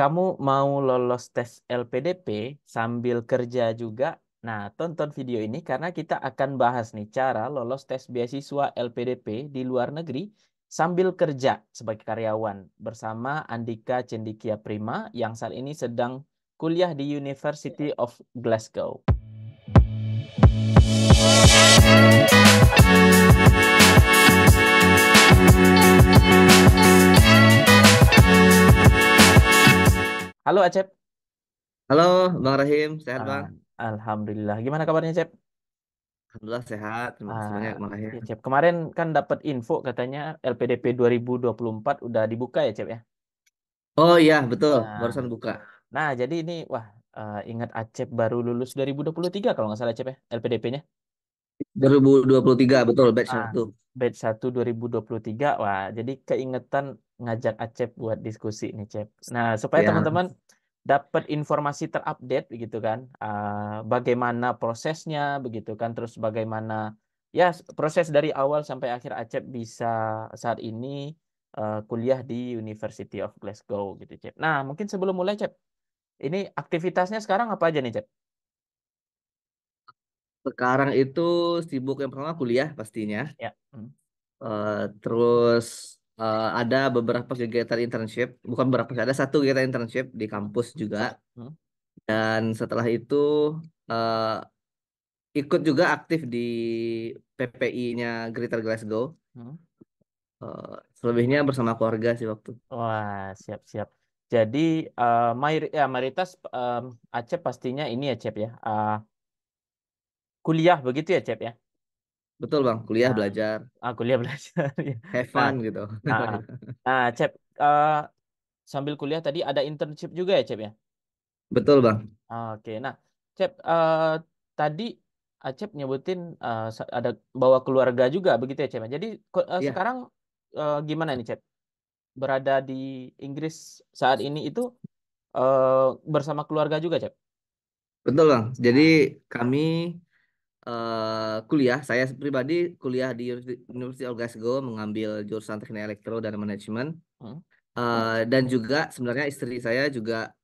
kamu mau lolos tes LPDP sambil kerja juga, nah tonton video ini karena kita akan bahas nih cara lolos tes beasiswa LPDP di luar negeri sambil kerja sebagai karyawan bersama Andika Cendikia Prima yang saat ini sedang kuliah di University of Glasgow. Halo Acep. Halo Bang Rahim, sehat Bang? Ah, Alhamdulillah. Gimana kabarnya Acep? Alhamdulillah sehat, terima kasih banyak Bang ah, Rahim. ya Cep. Kemarin kan dapat info katanya LPDP 2024 udah dibuka ya Acep ya. Oh iya, betul, nah, barusan buka. nah jadi ini wah uh, ingat Acep baru lulus 2023 kalau nggak salah Acep ya LPDP-nya. 2023, betul, batch Ah, 1. batch 1 2023. Wah, jadi keingetan ngajak Acep buat diskusi nih Cep. Nah supaya teman-teman dapat informasi terupdate begitu kan, uh, bagaimana prosesnya begitu kan, terus bagaimana ya proses dari awal sampai akhir Acep bisa saat ini uh, kuliah di University of Glasgow gitu Cep. Nah mungkin sebelum mulai Cep, ini aktivitasnya sekarang apa aja nih Cep? Sekarang itu sibuk yang pertama kuliah pastinya. Ya. Uh, terus uh, ada beberapa kegiatan internship, bukan beberapa, ada satu kegiatan internship di kampus juga. Hmm. Dan setelah itu uh, ikut juga aktif di PPI-nya Greater Glasgow. Uh, selebihnya bersama keluarga sih waktu. Wah, siap-siap. Jadi uh, mayor, ya, mayoritas um, Acep pastinya ini ya Cep ya. Uh, kuliah begitu ya Cep ya? Betul Bang, kuliah nah. belajar. Ah, kuliah belajar. Ya. Have nah, fun nah, gitu. Nah, nah, nah Cep, uh, sambil kuliah tadi ada internship juga ya Cep ya? Betul Bang. Oke, okay. nah Cep, uh, tadi Acep nyebutin uh, ada bawa keluarga juga begitu ya Cep. Ya? Jadi uh, yeah. sekarang uh, gimana nih Cep? Berada di Inggris saat ini itu uh, bersama keluarga juga Cep? Betul Bang, jadi kami Eh, kuliah saya pribadi kuliah di University of Glasgow mengambil jurusan teknik elektro dan manajemen hmm. uh, dan juga sebenarnya istri saya juga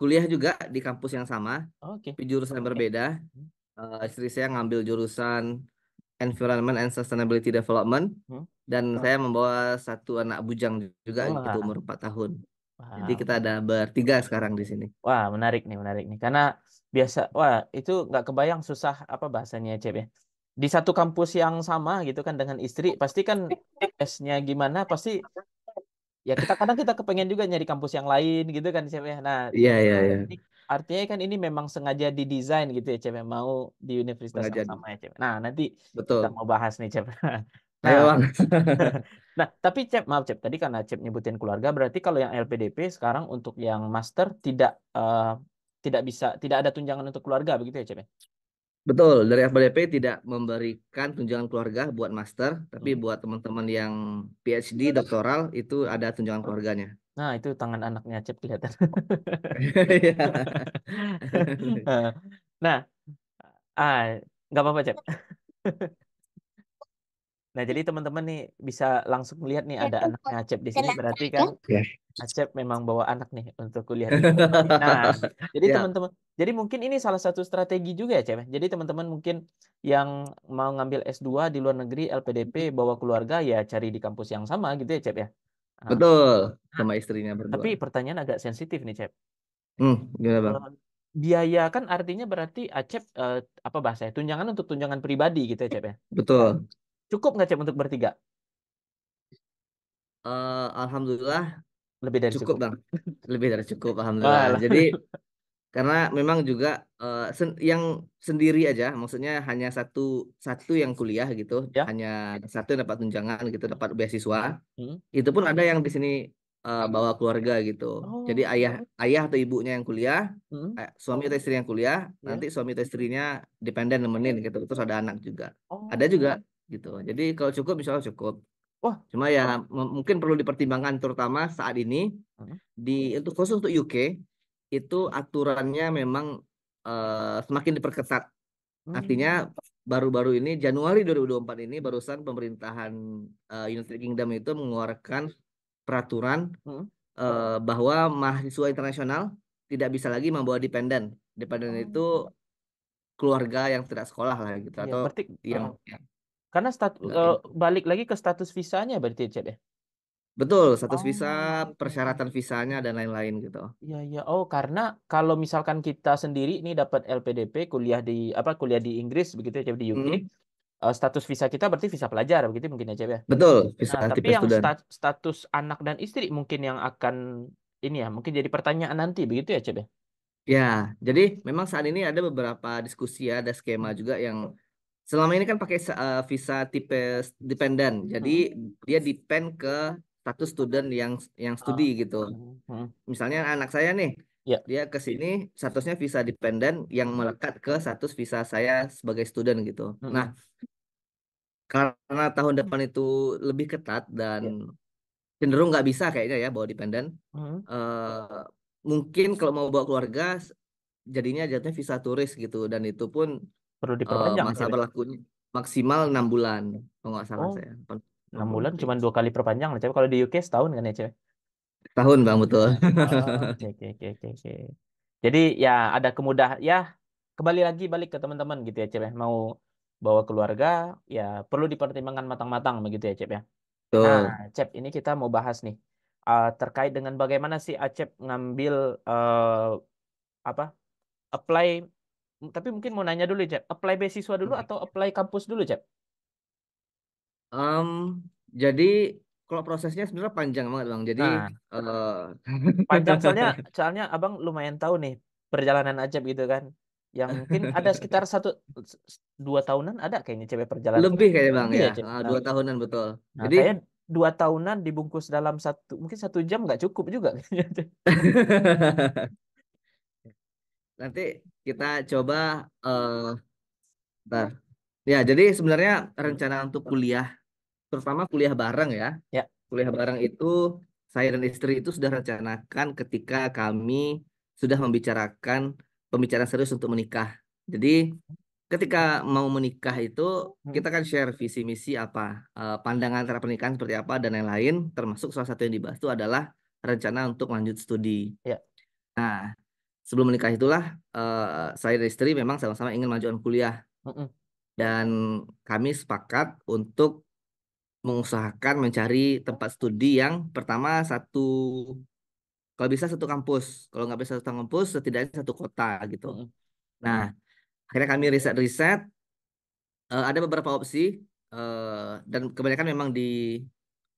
kuliah juga di kampus yang sama oh, okay. tapi jurusan okay. berbeda uh, istri saya ngambil jurusan Environment and Sustainability Development hmm? dan oh. saya membawa satu anak bujang juga oh. gitu umur 4 tahun. Wow. Jadi kita ada bertiga sekarang di sini. Wah, menarik nih, menarik nih. Karena biasa wah itu nggak kebayang susah apa bahasanya Cep ya di satu kampus yang sama gitu kan dengan istri pasti kan tesnya gimana pasti ya kita kadang kita kepengen juga nyari kampus yang lain gitu kan Cep ya nah iya iya nah, iya artinya kan ini memang sengaja didesain gitu ya Cep ya? mau di universitas yang sama ya Cep nah nanti Betul. kita mau bahas nih Cep Nah, Ayo bang. nah, tapi Cep, maaf Cep, tadi karena Cep nyebutin keluarga, berarti kalau yang LPDP sekarang untuk yang master tidak uh, tidak bisa tidak ada tunjangan untuk keluarga begitu ya Cep? Ya? Betul, dari FBDP tidak memberikan tunjangan keluarga buat master, tapi hmm. buat teman-teman yang PhD doktoral itu ada tunjangan oh. keluarganya. Nah, itu tangan anaknya Cep kelihatan. Iya. nah, ah nggak apa-apa Cep. Nah, jadi teman-teman nih bisa langsung lihat nih iya, ada anaknya Acep di sini berarti kan Acep memang bawa anak nih untuk kuliah. Nah, jadi teman ya. teman-teman, jadi mungkin ini salah satu strategi juga ya, Cep. Ya. Jadi teman-teman mungkin yang mau ngambil S2 di luar negeri LPDP hmm. bawa keluarga ya cari di kampus yang sama gitu ya, Cep ya. Ah. Betul, nah, sama istrinya berdua. Tapi pertanyaan agak sensitif nih, Cep. Hmm, gimana, Bang? biaya kan artinya berarti Acep eh, apa bahasanya tunjangan untuk tunjangan pribadi gitu ya Cep ya betul Cukup nggak Cep untuk bertiga? Uh, alhamdulillah lebih dari cukup, cukup. bang. Lebih dari cukup alhamdulillah. Alah. Jadi karena memang juga uh, sen yang sendiri aja, maksudnya hanya satu satu yang kuliah gitu, ya. hanya satu yang dapat tunjangan gitu, dapat beasiswa. Hmm. Itu pun ada hmm. yang di sini uh, bawa keluarga gitu. Oh. Jadi ayah ayah atau ibunya yang kuliah, hmm. suami atau istri yang kuliah, yeah. nanti suami atau istrinya dependen nemenin gitu. Terus ada anak juga. Oh. Ada juga gitu. Jadi kalau cukup misalnya cukup. Wah, cuma ya mungkin perlu dipertimbangkan terutama saat ini hmm? di untuk khusus untuk UK itu aturannya memang uh, semakin diperketat. Artinya hmm. baru-baru ini Januari 2024 ini barusan pemerintahan uh, United Kingdom itu mengeluarkan peraturan uh, bahwa mahasiswa internasional tidak bisa lagi membawa dependen. Dependen itu oh. keluarga yang tidak sekolah lah gitu ya, atau berarti, yang uh, karena status uh, eh, balik lagi ke status visanya berarti Chat ya? Betul, status oh. visa, persyaratan visanya dan lain-lain gitu. Iya, iya. Oh, karena kalau misalkan kita sendiri ini dapat LPDP kuliah di apa kuliah di Inggris begitu ya di UK. Hmm. Uh, status visa kita berarti visa pelajar begitu mungkin aja ya, ya. Betul, visa nah, tapi yang sta status anak dan istri mungkin yang akan ini ya, mungkin jadi pertanyaan nanti begitu ya, Cep ya? ya. jadi memang saat ini ada beberapa diskusi ada skema hmm. juga yang selama ini kan pakai uh, visa tipe dependent jadi hmm. dia depend ke status student yang yang studi oh, gitu. hmm. gitu hmm. misalnya anak saya nih yeah. dia ke sini statusnya visa dependent yang melekat ke status visa saya sebagai student gitu hmm. nah karena tahun depan itu lebih ketat dan yeah. cenderung nggak bisa kayaknya ya bawa dependent hmm. uh, mungkin kalau mau bawa keluarga jadinya jatuhnya visa turis gitu dan itu pun Perlu eh, diperpanjang masa berlakunya maksimal enam bulan kalau nggak salah Oh, saya. enam bulan cuma dua kali perpanjang lah, coba Kalau di UK setahun kan ya, Cewek? Tahun Bang betul. Oh, oke, oke, oke, oke, Jadi ya ada kemudah ya kembali lagi balik ke teman-teman gitu ya cewek ya. Mau bawa keluarga ya perlu dipertimbangkan matang-matang begitu ya Cep ya. Tuh. Nah, Cep ini kita mau bahas nih uh, terkait dengan bagaimana sih Acep ngambil uh, apa apply tapi mungkin mau nanya dulu Jeb apply beasiswa dulu hmm. atau apply kampus dulu Jeb um, jadi kalau prosesnya sebenarnya panjang banget bang jadi nah, uh... panjang soalnya soalnya abang lumayan tahu nih perjalanan aja gitu kan yang mungkin ada sekitar satu dua tahunan ada kayaknya cewek ya perjalanan lebih kayaknya bang lebih ya, ya ah, nah. dua tahunan betul nah, jadi dua tahunan dibungkus dalam satu mungkin satu jam nggak cukup juga nanti kita coba uh, bentar. Ya, jadi sebenarnya rencana untuk kuliah terutama kuliah bareng ya. Ya. Kuliah bareng itu saya dan istri itu sudah rencanakan ketika kami sudah membicarakan pembicaraan serius untuk menikah. Jadi ketika mau menikah itu hmm. kita kan share visi misi apa, eh, pandangan antara pernikahan seperti apa dan lain-lain. Termasuk salah satu yang dibahas itu adalah rencana untuk lanjut studi. Ya. Nah, sebelum menikah itulah uh, saya dan istri memang sama-sama ingin majuan kuliah dan kami sepakat untuk mengusahakan mencari tempat studi yang pertama satu kalau bisa satu kampus kalau nggak bisa satu kampus setidaknya satu kota gitu nah akhirnya kami riset-riset uh, ada beberapa opsi uh, dan kebanyakan memang di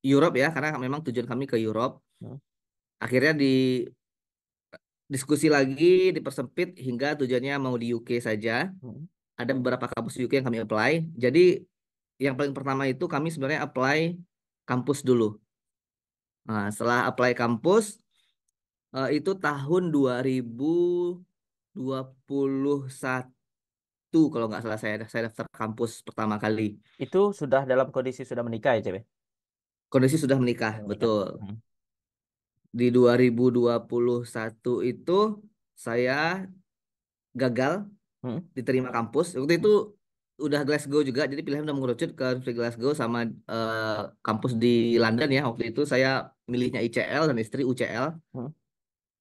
Europe ya karena memang tujuan kami ke Europe mm. akhirnya di diskusi lagi dipersempit hingga tujuannya mau di UK saja. Hmm. Ada beberapa kampus di UK yang kami apply. Jadi yang paling pertama itu kami sebenarnya apply kampus dulu. Nah, setelah apply kampus eh, itu tahun 2021 kalau nggak salah saya saya daftar kampus pertama kali. Itu sudah dalam kondisi sudah menikah ya, Cewek? Kondisi sudah menikah, menikah. betul. Hmm di 2021 itu saya gagal hmm? diterima kampus. Waktu itu udah Glasgow juga, jadi pilihan udah mengerucut ke Glasgow sama uh, kampus di London ya. Waktu itu saya milihnya ICL dan istri UCL. Hmm?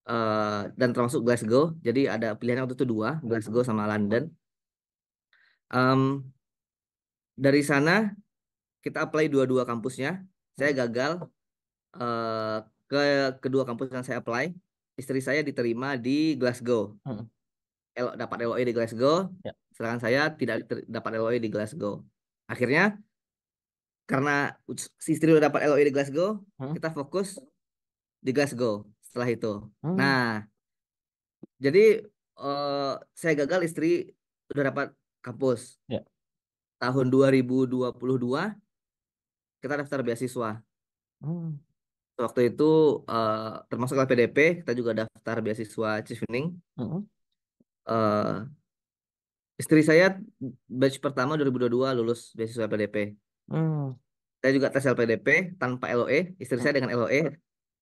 Uh, dan termasuk Glasgow. Jadi ada pilihannya waktu itu dua, Glasgow sama London. Um, dari sana kita apply dua-dua kampusnya. Saya hmm. gagal uh, ke kedua kampus yang saya apply istri saya diterima di Glasgow hmm. Elo, dapat LOE di Glasgow ya. sedangkan saya tidak dapat LOE di Glasgow akhirnya karena si istri udah dapat LOE di Glasgow hmm. kita fokus di Glasgow setelah itu hmm. nah jadi uh, saya gagal istri udah dapat kampus ya. tahun 2022 kita daftar beasiswa hmm waktu itu uh, termasuk LPDP kita juga daftar beasiswa Chevening. Mm-hmm. Uh, istri saya batch pertama 2022 lulus beasiswa LPDP. Kita mm. Saya juga tes LPDP tanpa LOE. Istri mm-hmm. saya mm. dengan LOE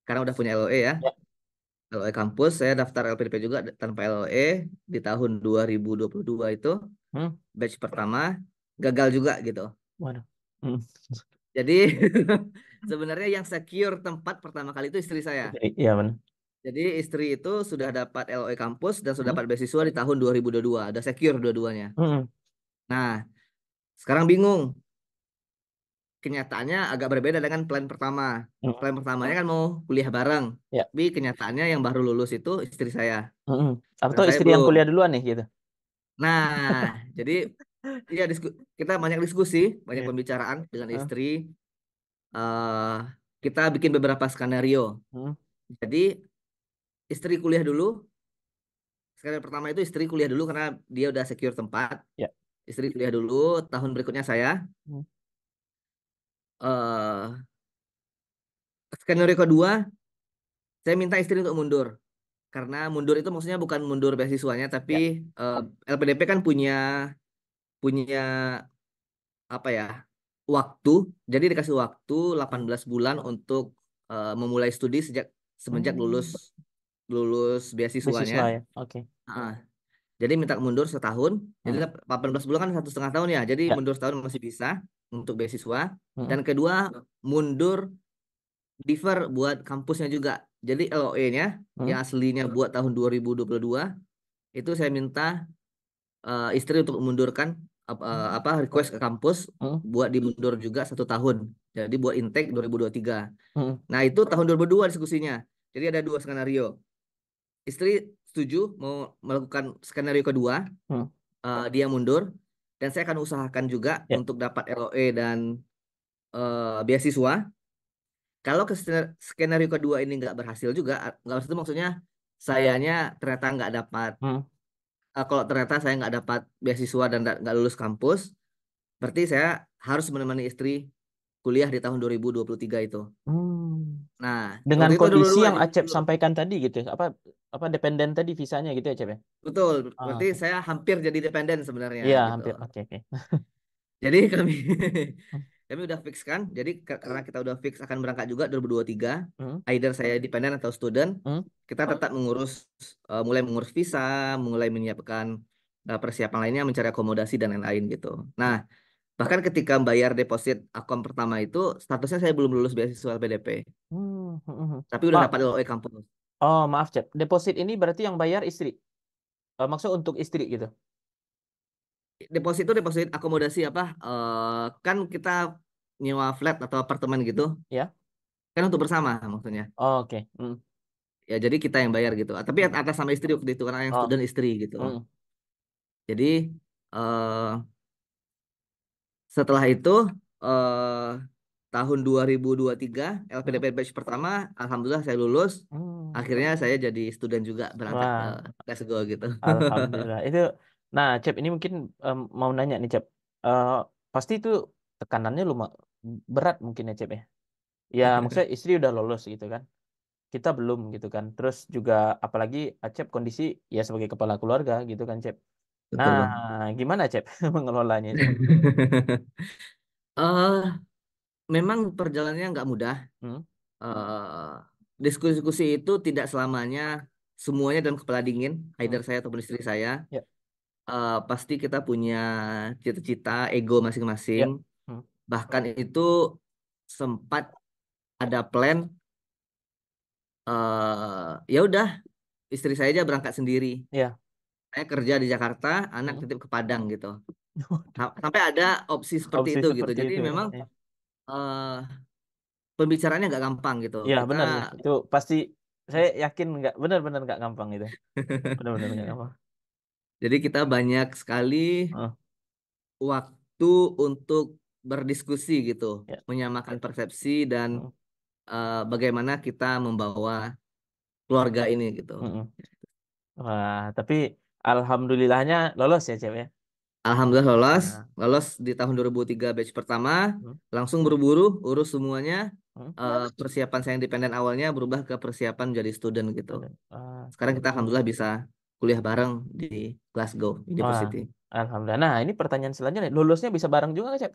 karena udah punya LOE ya. Yeah. LOE kampus, saya daftar LPDP juga tanpa LOE di tahun 2022 itu. Hmm. Batch pertama gagal juga gitu. Waduh. Mm. Jadi hmm. sebenarnya yang secure tempat pertama kali itu istri saya. Iya benar. Jadi istri itu sudah dapat LOE kampus dan sudah hmm. dapat beasiswa di tahun 2022, Sudah secure dua-duanya. Hmm. Nah, sekarang bingung. Kenyataannya agak berbeda dengan plan pertama. Hmm. Plan pertamanya kan mau kuliah bareng. Ya. Tapi kenyataannya yang baru lulus itu istri saya. Hmm. Atau istri saya yang kuliah duluan nih gitu. Nah, jadi Iya, kita banyak diskusi, banyak yeah. pembicaraan dengan huh? istri. Uh, kita bikin beberapa skenario. Huh? Jadi istri kuliah dulu. Skenario pertama itu istri kuliah dulu karena dia udah secure tempat. Yeah. Istri kuliah dulu, tahun berikutnya saya. Huh? Uh, eh, skenario kedua, saya minta istri untuk mundur karena mundur itu maksudnya bukan mundur beasiswanya tapi ya. uh, eh, LPDP kan punya punya apa ya waktu jadi dikasih waktu 18 bulan untuk uh, memulai studi sejak semenjak hmm. lulus lulus beasiswanya Beasiswa ya? oke okay. uh, jadi minta mundur setahun hmm. jadi 18 bulan kan satu setengah tahun ya jadi ya. mundur setahun masih bisa untuk beasiswa hmm. dan kedua mundur differ buat kampusnya juga jadi LOE-nya hmm. yang aslinya buat tahun 2022 itu saya minta uh, istri untuk mundurkan Eh, apa request ke kampus hmm? buat dimundur juga satu tahun. Jadi buat intake 2023. Hmm. Nah itu tahun 2002 diskusinya. Jadi ada dua skenario. Istri setuju mau melakukan skenario kedua, hmm. uh, dia mundur, dan saya akan usahakan juga yeah. untuk dapat LOE dan uh, beasiswa. Kalau ke skenario kedua ini nggak berhasil juga, nggak maksudnya maksudnya sayanya ternyata nggak dapat hmm uh, kalau ternyata saya nggak dapat beasiswa dan nggak lulus kampus, berarti saya harus menemani istri kuliah di tahun 2023 itu. Hmm. Nah, dengan kondisi dulu, yang Acep dulu. sampaikan tadi gitu, ya, apa apa dependen tadi visanya gitu ya, Acep ya? Betul. Ah, berarti oh. saya hampir jadi dependen sebenarnya. Iya, gitu. hampir. Oke, okay, oke. Okay. jadi kami hmm kami udah fix kan jadi karena kita udah fix akan berangkat juga 2023 hmm? either saya dependen atau student hmm? kita hmm. tetap mengurus uh, mulai mengurus visa mulai menyiapkan uh, persiapan lainnya mencari akomodasi dan lain-lain gitu nah bahkan ketika bayar deposit akun pertama itu statusnya saya belum lulus beasiswa LPDP hmm, hmm. hmm. tapi udah dapat LOE kampus oh maaf cep deposit ini berarti yang bayar istri uh, eh, maksud untuk istri gitu Deposit itu deposit akomodasi apa uh, kan kita nyewa flat atau apartemen gitu ya yeah. kan untuk bersama maksudnya oh, oke okay. mm. ya jadi kita yang bayar gitu ah, tapi atas sama istri waktu itu karena yang oh. student istri gitu mm. jadi uh, setelah itu uh, tahun 2023 LPDP batch pertama alhamdulillah saya lulus Mm. akhirnya saya jadi student juga berangkat ke Glasgow gitu alhamdulillah itu Nah, Cep ini mungkin, um, mau nanya nih, Cep. Uh, eh, pasti itu tekanannya luma berat mungkin ya, Cep ya? Ya, maksudnya istri udah lolos gitu kan, kita belum gitu kan. Terus juga apalagi, Cep ah, kondisi ya sebagai kepala keluarga gitu kan, Cep. Nah, Betul, gimana, Cep mengelolanya, Jeb? uh, memang perjalanannya nggak mudah. Mhm. diskusi-diskusi itu tidak selamanya semuanya dalam kepala dingin, hmm. either Mhm. saya ataupun istri saya. Yeah uh, pasti kita punya cita-cita, ego masing-masing. Yeah. Bahkan itu sempat ada plan Uh, ya udah istri saya aja berangkat sendiri. Ya. Saya kerja di Jakarta, anak hmm. titip ke Padang gitu. Sampai ada opsi seperti opsi itu gitu. seperti gitu. Jadi itu, ya, memang ya. uh, pembicaraannya nggak gampang gitu. Iya benar. Itu pasti saya yakin nggak benar-benar nggak gampang gitu. Benar-benar nggak gampang. Jadi kita banyak sekali uh. waktu untuk berdiskusi gitu, yeah. menyamakan ya. persepsi dan uh. Uh, bagaimana kita membawa keluarga ini gitu. Uh Wah, tapi alhamdulillahnya lolos ya, cewek ya. Alhamdulillah lolos, Uh. lolos di tahun 2003 batch pertama, uh. langsung buru-buru urus semuanya. Uh, persiapan saya yang dependen awalnya berubah ke persiapan jadi student gitu. Uh, Sekarang kita alhamdulillah bisa kuliah bareng di Glasgow University. Wah, alhamdulillah. Nah, ini pertanyaan selanjutnya. Lulusnya bisa bareng juga nggak, Cep?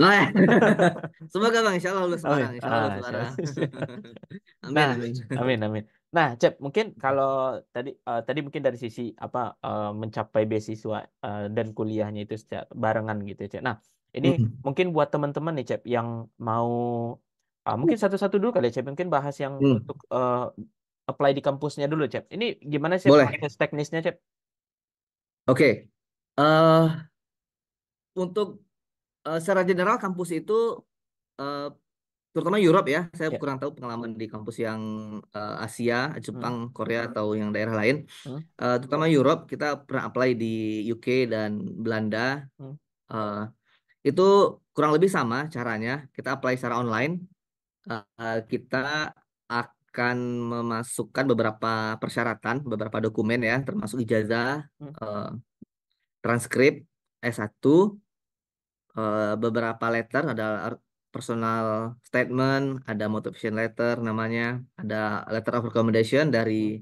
Lah, ya. semoga bang, insya Allah lulus bareng, oh, insya Allah lulus bareng. Ah, iya. amin, nah, amin, amin, amin. Nah, Cep, mungkin kalau tadi uh, tadi mungkin dari sisi apa uh, mencapai beasiswa uh, dan kuliahnya itu secara barengan gitu, ya, Cep. Nah, ini mm. mungkin buat teman-teman nih, Cep, yang mau uh, mungkin satu-satu dulu kali, ya, Cep. Mungkin bahas yang mm. untuk uh, apply di kampusnya dulu, Cep. Ini gimana sih Boleh. proses teknisnya, Cep? Oke. Okay. Uh, eh, untuk uh, secara general kampus itu uh, terutama Europe ya. Saya yeah. kurang tahu pengalaman di kampus yang uh, Asia, Jepang, hmm. Korea atau yang daerah lain. Hmm. Uh, terutama Europe kita pernah apply di UK dan Belanda. Hmm. Uh, itu kurang lebih sama caranya. Kita apply secara online. Uh, kita akan memasukkan beberapa persyaratan, beberapa dokumen ya, termasuk ijazah, hmm. eh, transkrip S1, eh, beberapa letter ada personal statement, ada motivation letter namanya, ada letter of recommendation dari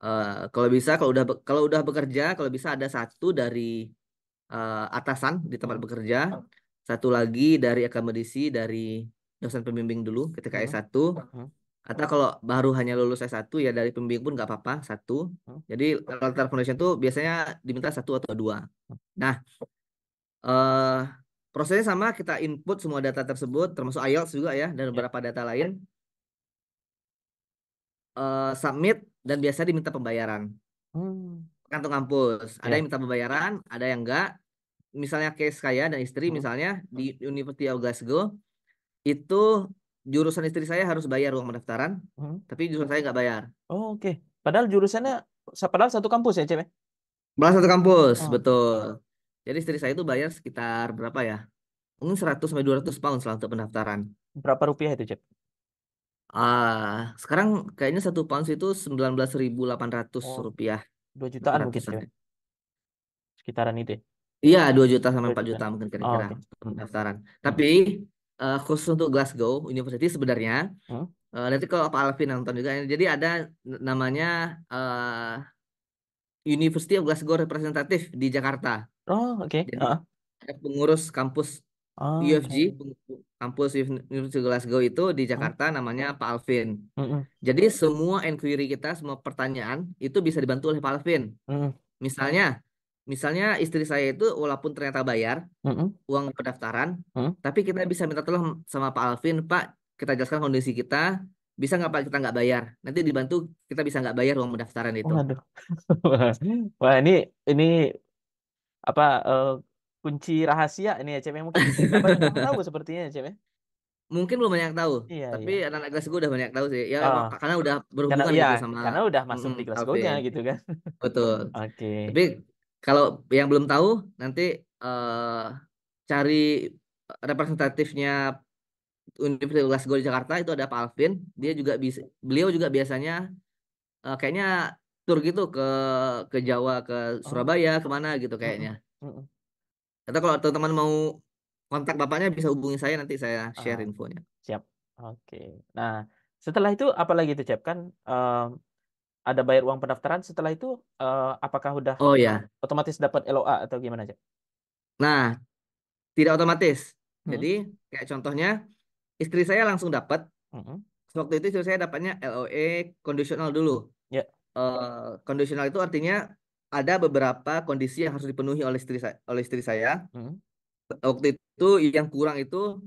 uh, kalau bisa kalau udah kalau udah bekerja kalau bisa ada satu dari uh, atasan di tempat bekerja, ah. satu lagi dari akademisi dari dosen pembimbing dulu ketika hmm. S1, atau kalau baru hanya lulus S1 ya dari pembimbing pun nggak apa-apa, satu. Oh. Jadi latar foundation itu biasanya diminta satu atau dua. Oh. Nah, eh, prosesnya sama, kita input semua data tersebut, termasuk IELTS juga ya, dan ya. beberapa data lain. Eh, submit, dan biasa diminta pembayaran. Hmm. kantong kampus, ada ya. yang minta pembayaran, ada yang enggak. Misalnya case saya dan istri, hmm. misalnya di University of Glasgow, itu jurusan istri saya harus bayar uang pendaftaran, hmm. tapi jurusan saya nggak bayar. Oh, oke. Okay. Padahal jurusannya padahal satu kampus ya, cewek? Belas ya? satu kampus, oh. betul. Jadi istri saya itu bayar sekitar berapa ya? Mungkin seratus sampai dua ratus pound selang untuk pendaftaran. Berapa rupiah itu, Cep? Ah, uh, sekarang kayaknya satu pound itu sembilan belas ribu 19.800 oh. rupiah. 2 jutaan mungkin, Cep. Ya? Sekitaran itu. Ya? Iya, dua juta sampai empat juta, juta mungkin oh, kira-kira oh, okay. pendaftaran. Hmm. Tapi uh, khusus untuk Glasgow University sebenarnya. Huh? Uh, eh, nanti kalau Pak Alvin nonton juga. Jadi ada namanya uh, University of Glasgow Representative di Jakarta. Oh, oke. Okay. Uh. pengurus kampus oh, UFG, okay. kampus University of Glasgow itu di Jakarta uh. namanya Pak Alvin. Uh -uh. Jadi semua inquiry kita, semua pertanyaan itu bisa dibantu oleh Pak Alvin. Uh. Misalnya Misalnya istri saya itu walaupun ternyata bayar mm-hmm. uang pendaftaran, mm-hmm. tapi kita bisa minta tolong sama Pak Alvin, Pak, kita jelaskan kondisi kita, bisa nggak Pak kita nggak bayar? Nanti dibantu kita bisa nggak bayar uang pendaftaran itu. Waduh. Wah ini ini apa uh, kunci rahasia ini ya Cem? Ya? Ya? mungkin belum banyak tahu sepertinya CM mungkin belum banyak tahu iya, tapi iya. anak-anak kelas gue udah banyak tahu sih ya oh. karena udah berhubungan karena, iya, gitu sama karena udah masuk mm, di kelas gue gitu kan betul oke okay. tapi kalau yang belum tahu nanti uh, cari representatifnya Universitas Glasgow di Jakarta itu ada Pak Alvin. Dia juga bisa, beliau juga biasanya uh, kayaknya tur gitu ke ke Jawa, ke Surabaya, oh. kemana gitu kayaknya. Atau kalau teman-teman mau kontak bapaknya bisa hubungi saya nanti saya share ah. infonya. Siap. Oke. Okay. Nah setelah itu apalagi itu Cep kan uh, ada bayar uang pendaftaran setelah itu uh, apakah sudah? oh ya otomatis dapat LOA atau gimana aja nah tidak otomatis hmm. jadi kayak contohnya istri saya langsung dapat hmm. waktu itu istri saya dapatnya LOA kondisional e dulu ya uh, eh, kondisional itu artinya ada beberapa kondisi yang harus dipenuhi oleh istri saya oleh istri saya hmm. waktu itu yang kurang itu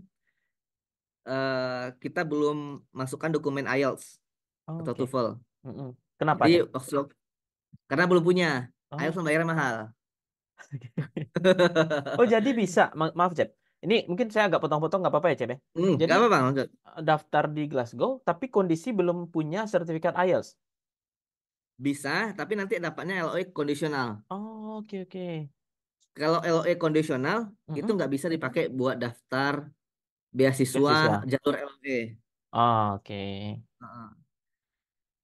uh, kita belum masukkan dokumen IELTS oh, atau okay. TOEFL. Mm -hmm. Kenapa? Jadi workflow karena belum punya. Oh. IELTS bayarnya mahal. oh jadi bisa. Ma maaf Cep. Ini mungkin saya agak potong-potong nggak apa-apa ya Cep ya. Hmm, jadi apa, bang? Eh, daftar di Glasgow tapi kondisi belum punya sertifikat IELTS. Bisa, tapi nanti dapatnya LOE kondisional. Oh oke okay, oke. Okay. Kalau LOE kondisional mm -hmm. itu nggak bisa dipakai buat daftar beasiswa, beasiswa. jalur LOE. Oh, oke. Okay. Uh -huh.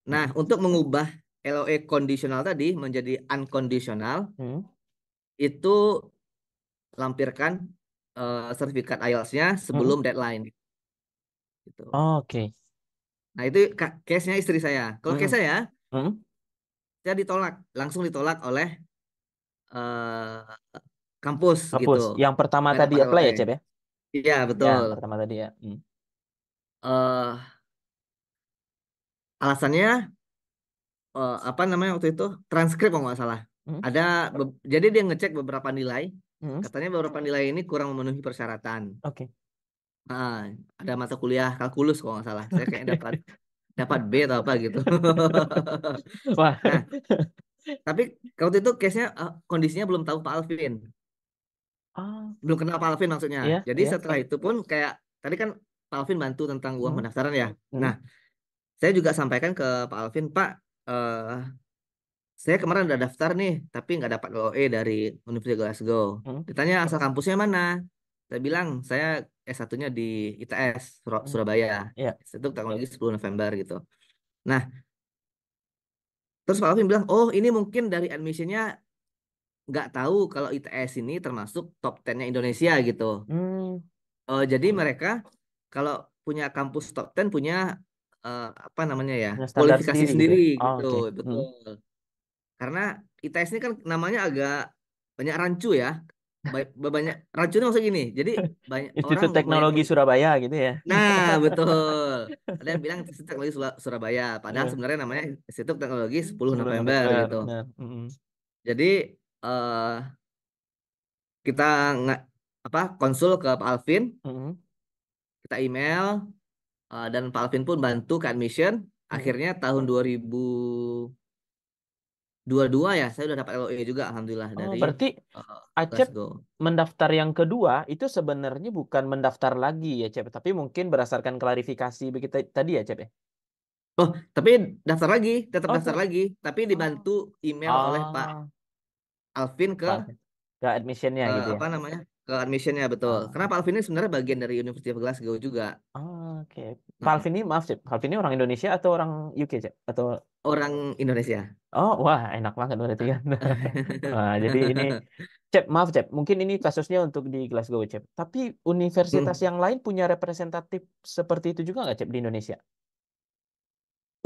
Nah, untuk mengubah LOE kondisional tadi menjadi unconditional, hmm. itu lampirkan uh, sertifikat IELTS-nya sebelum hmm. deadline. Gitu. Oh, Oke. Okay. Nah, itu case-nya istri saya. Kalau hmm. case saya, hmm. saya ditolak, langsung ditolak oleh uh, kampus, kampus gitu. Yang pertama Mereka tadi apply ya, Cep ya? Iya, betul. Yang pertama tadi ya. Hmm. Uh, Alasannya uh, apa namanya waktu itu, transkrip kalau nggak salah. hmm. Ada jadi dia ngecek beberapa nilai, hmm. katanya beberapa nilai ini kurang memenuhi persyaratan. Oke. nah, ada mata kuliah kalkulus kalau nggak salah, saya kayaknya dapat dapat B atau apa gitu. Wah. Nah, tapi waktu itu case-nya, uh, kondisinya belum tahu Pak Alvin. Oh. Belum kenal Pak Alvin maksudnya. Yeah, Jadi yeah. setelah itu pun kayak tadi kan Pak Alvin bantu tentang uang hmm. pendaftaran ya. Hmm. Nah saya juga sampaikan ke Pak Alvin, Pak, uh, saya kemarin udah daftar nih, tapi nggak dapat LOE dari Universitas Glasgow. Hmm. Ditanya asal kampusnya mana? Saya bilang saya S1-nya di ITS Sur hmm. Surabaya. Yeah. Institut Teknologi 10 November gitu. Nah, terus Pak Alvin bilang, "Oh, ini mungkin dari admissionnya nggak tahu kalau ITS ini termasuk top 10-nya Indonesia gitu." Hmm. Uh, jadi hmm. mereka kalau punya kampus top 10 punya uh, apa namanya ya kualifikasi sendiri gitu ya? oh, gitu. Oh, okay. betul. Hmm. betul karena ITS ini kan namanya agak banyak rancu ya Ba- banyak racunnya maksudnya gini jadi banyak Institut orang banyak Teknologi Surabaya gitu ya. Nah, betul. Ada yang bilang Institut Teknologi Surabaya, padahal yeah. sebenarnya namanya Institut Teknologi 10 Sepuluh November November, gitu. mm -hmm. Jadi uh, kita nggak apa konsul ke Pak Alvin, mm -hmm. kita email, Eh, dan Pak Alvin pun bantu ke admission. Hmm. Akhirnya tahun dua dua ya saya udah dapat LOE juga alhamdulillah oh, berarti uh, Acep mendaftar yang kedua itu sebenarnya bukan mendaftar lagi ya Cep, tapi mungkin berdasarkan klarifikasi begitu tadi ya Cep ya. Oh, tapi daftar lagi, tetap oh, daftar okay. lagi, tapi dibantu email oh. oleh ah. Pak Alvin ke ke admissionnya uh, gitu ya. Apa namanya? Ke admissionnya betul. Ah. Karena Pak Alvin ini sebenarnya bagian dari University of Glasgow juga. Oh, oke. Okay. Nah. Pak ini maaf sih, Pak Alvin ini orang Indonesia atau orang UK sih? Atau orang Indonesia. Oh, wah enak banget berarti kan. nah, jadi ini Cep, maaf Cep, mungkin ini kasusnya untuk di Glasgow Cep. Tapi universitas hmm. yang lain punya representatif seperti itu juga nggak Cep di Indonesia?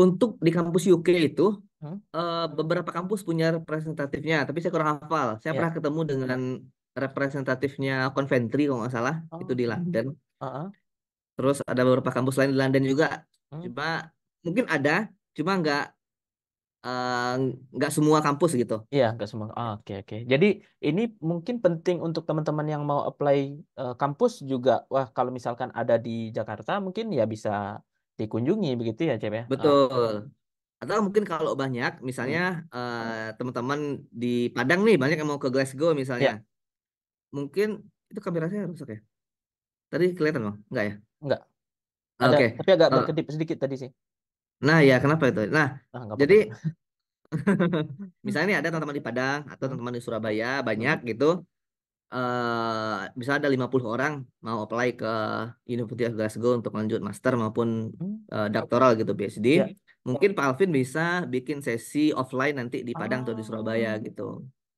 Untuk di kampus UK itu hmm? Eh, beberapa kampus punya representatifnya, tapi saya kurang hafal. Saya yeah. pernah ketemu dengan representatifnya Coventry kalau nggak salah oh. itu di hmm. London. Uh -huh. Terus ada beberapa kampus lain di London juga. Uh hmm. -huh. Cuma mungkin ada, cuma nggak eh, nggak uh, semua kampus gitu. Iya, nggak semua. Ah, oke, oh, oke. Okay, okay. Jadi ini mungkin penting untuk teman-teman yang mau apply uh, kampus juga. Wah, kalau misalkan ada di Jakarta mungkin ya bisa dikunjungi begitu ya, Cep ya. Betul. Uh. Atau mungkin kalau banyak, misalnya hmm. Eh, teman-teman hmm. uh, teman -teman di Padang nih banyak yang mau ke Glasgow misalnya. Iya mungkin itu kamera saya rusak ya? Tadi kelihatan bang? Enggak ya? Enggak. Ah, oke. Okay. Tapi agak ah. berkedip sedikit tadi sih. Nah ya kenapa itu? Nah, nah jadi misalnya nih ada teman-teman di Padang atau hmm. teman-teman di Surabaya hmm. banyak gitu. Uh, bisa ada 50 orang mau apply ke University of Glasgow untuk lanjut master maupun uh, doktoral gitu PhD. Ya. Mungkin Pak Alvin bisa bikin sesi offline nanti di Padang oh. atau di Surabaya oh. gitu.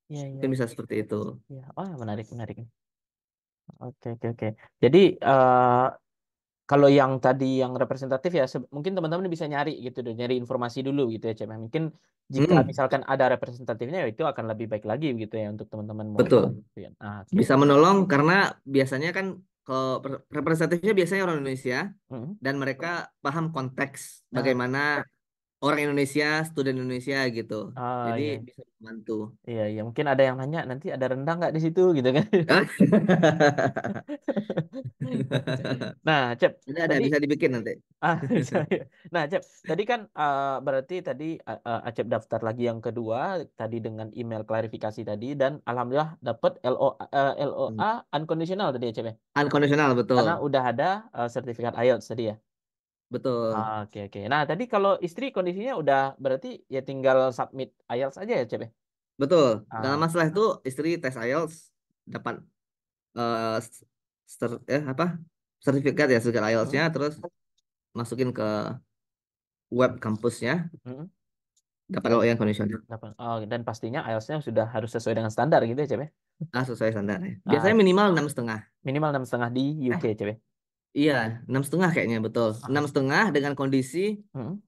Iya, iya bisa iya. seperti itu. Iya. Oh, menarik, menarik. Oke, oke, oke. Jadi uh, kalau yang tadi yang representatif ya mungkin teman-teman bisa nyari gitu, deh, nyari informasi dulu gitu ya, Cem. Ya. Mungkin jika Hmm, misalkan ada representatifnya ya itu akan lebih baik lagi gitu ya untuk teman-teman betul. Ah, okay. Bisa menolong karena biasanya kan kalau representatifnya biasanya orang Indonesia hmm. dan mereka paham konteks Nah, bagaimana orang Indonesia, student Indonesia gitu. Oh, Jadi iya. bisa membantu. Iya, iya. Mungkin ada yang nanya nanti ada rendang nggak di situ gitu kan? nah, Cep. Ini ada tadi... bisa dibikin nanti. Ah, bisa. Iya. nah, Cep. Tadi kan uh, berarti tadi uh, Acep daftar lagi yang kedua tadi dengan email klarifikasi tadi dan alhamdulillah dapat LO, uh, eh, LOA hmm. unconditional tadi Acep ya, ya? Unconditional betul. Karena udah ada uh, sertifikat IELTS tadi ya. Betul. Ah, oke oke. Nah tadi kalau istri kondisinya udah berarti ya tinggal submit IELTS aja ya Cep? Ya? Betul. Dalam nah, ah. masalah itu istri tes IELTS dapat eh eh, apa sertifikat ya sertifikat IELTS-nya Hmm, terus masukin ke web kampusnya hmm, dapat kalau yang kondisional dapat. Oh, dan pastinya IELTS-nya sudah harus sesuai dengan standar gitu ya Cep? Ya? ah sesuai standar ya. Ah, Biasanya minimal enam setengah minimal enam setengah di UK eh. Cep. Ya? Iya, enam setengah kayaknya betul. Ah. Enam setengah dengan kondisi Hmm.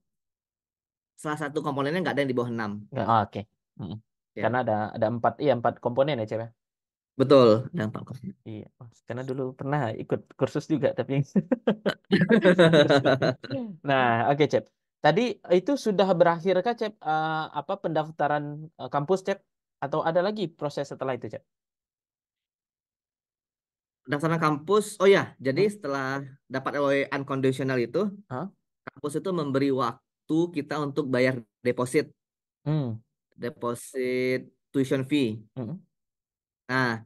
salah satu komponennya nggak ada yang di bawah enam. oh, oke. Hmm. Ya. Karena ada ada empat iya empat komponen ya, cewek. Ya? Betul, ada empat komponen. Iya, Karena dulu pernah ikut kursus juga tapi Nah, oke, Cep. Tadi itu sudah berakhirkah, Cep, uh, apa pendaftaran, eh, kampus, Cep? Atau ada lagi proses setelah itu, Cep? Pendaftaran kampus, oh ya, jadi hmm. setelah dapat LOE unconditional itu, huh? kampus itu memberi waktu kita untuk bayar deposit. Hmm. Deposit tuition fee. Hmm. Nah,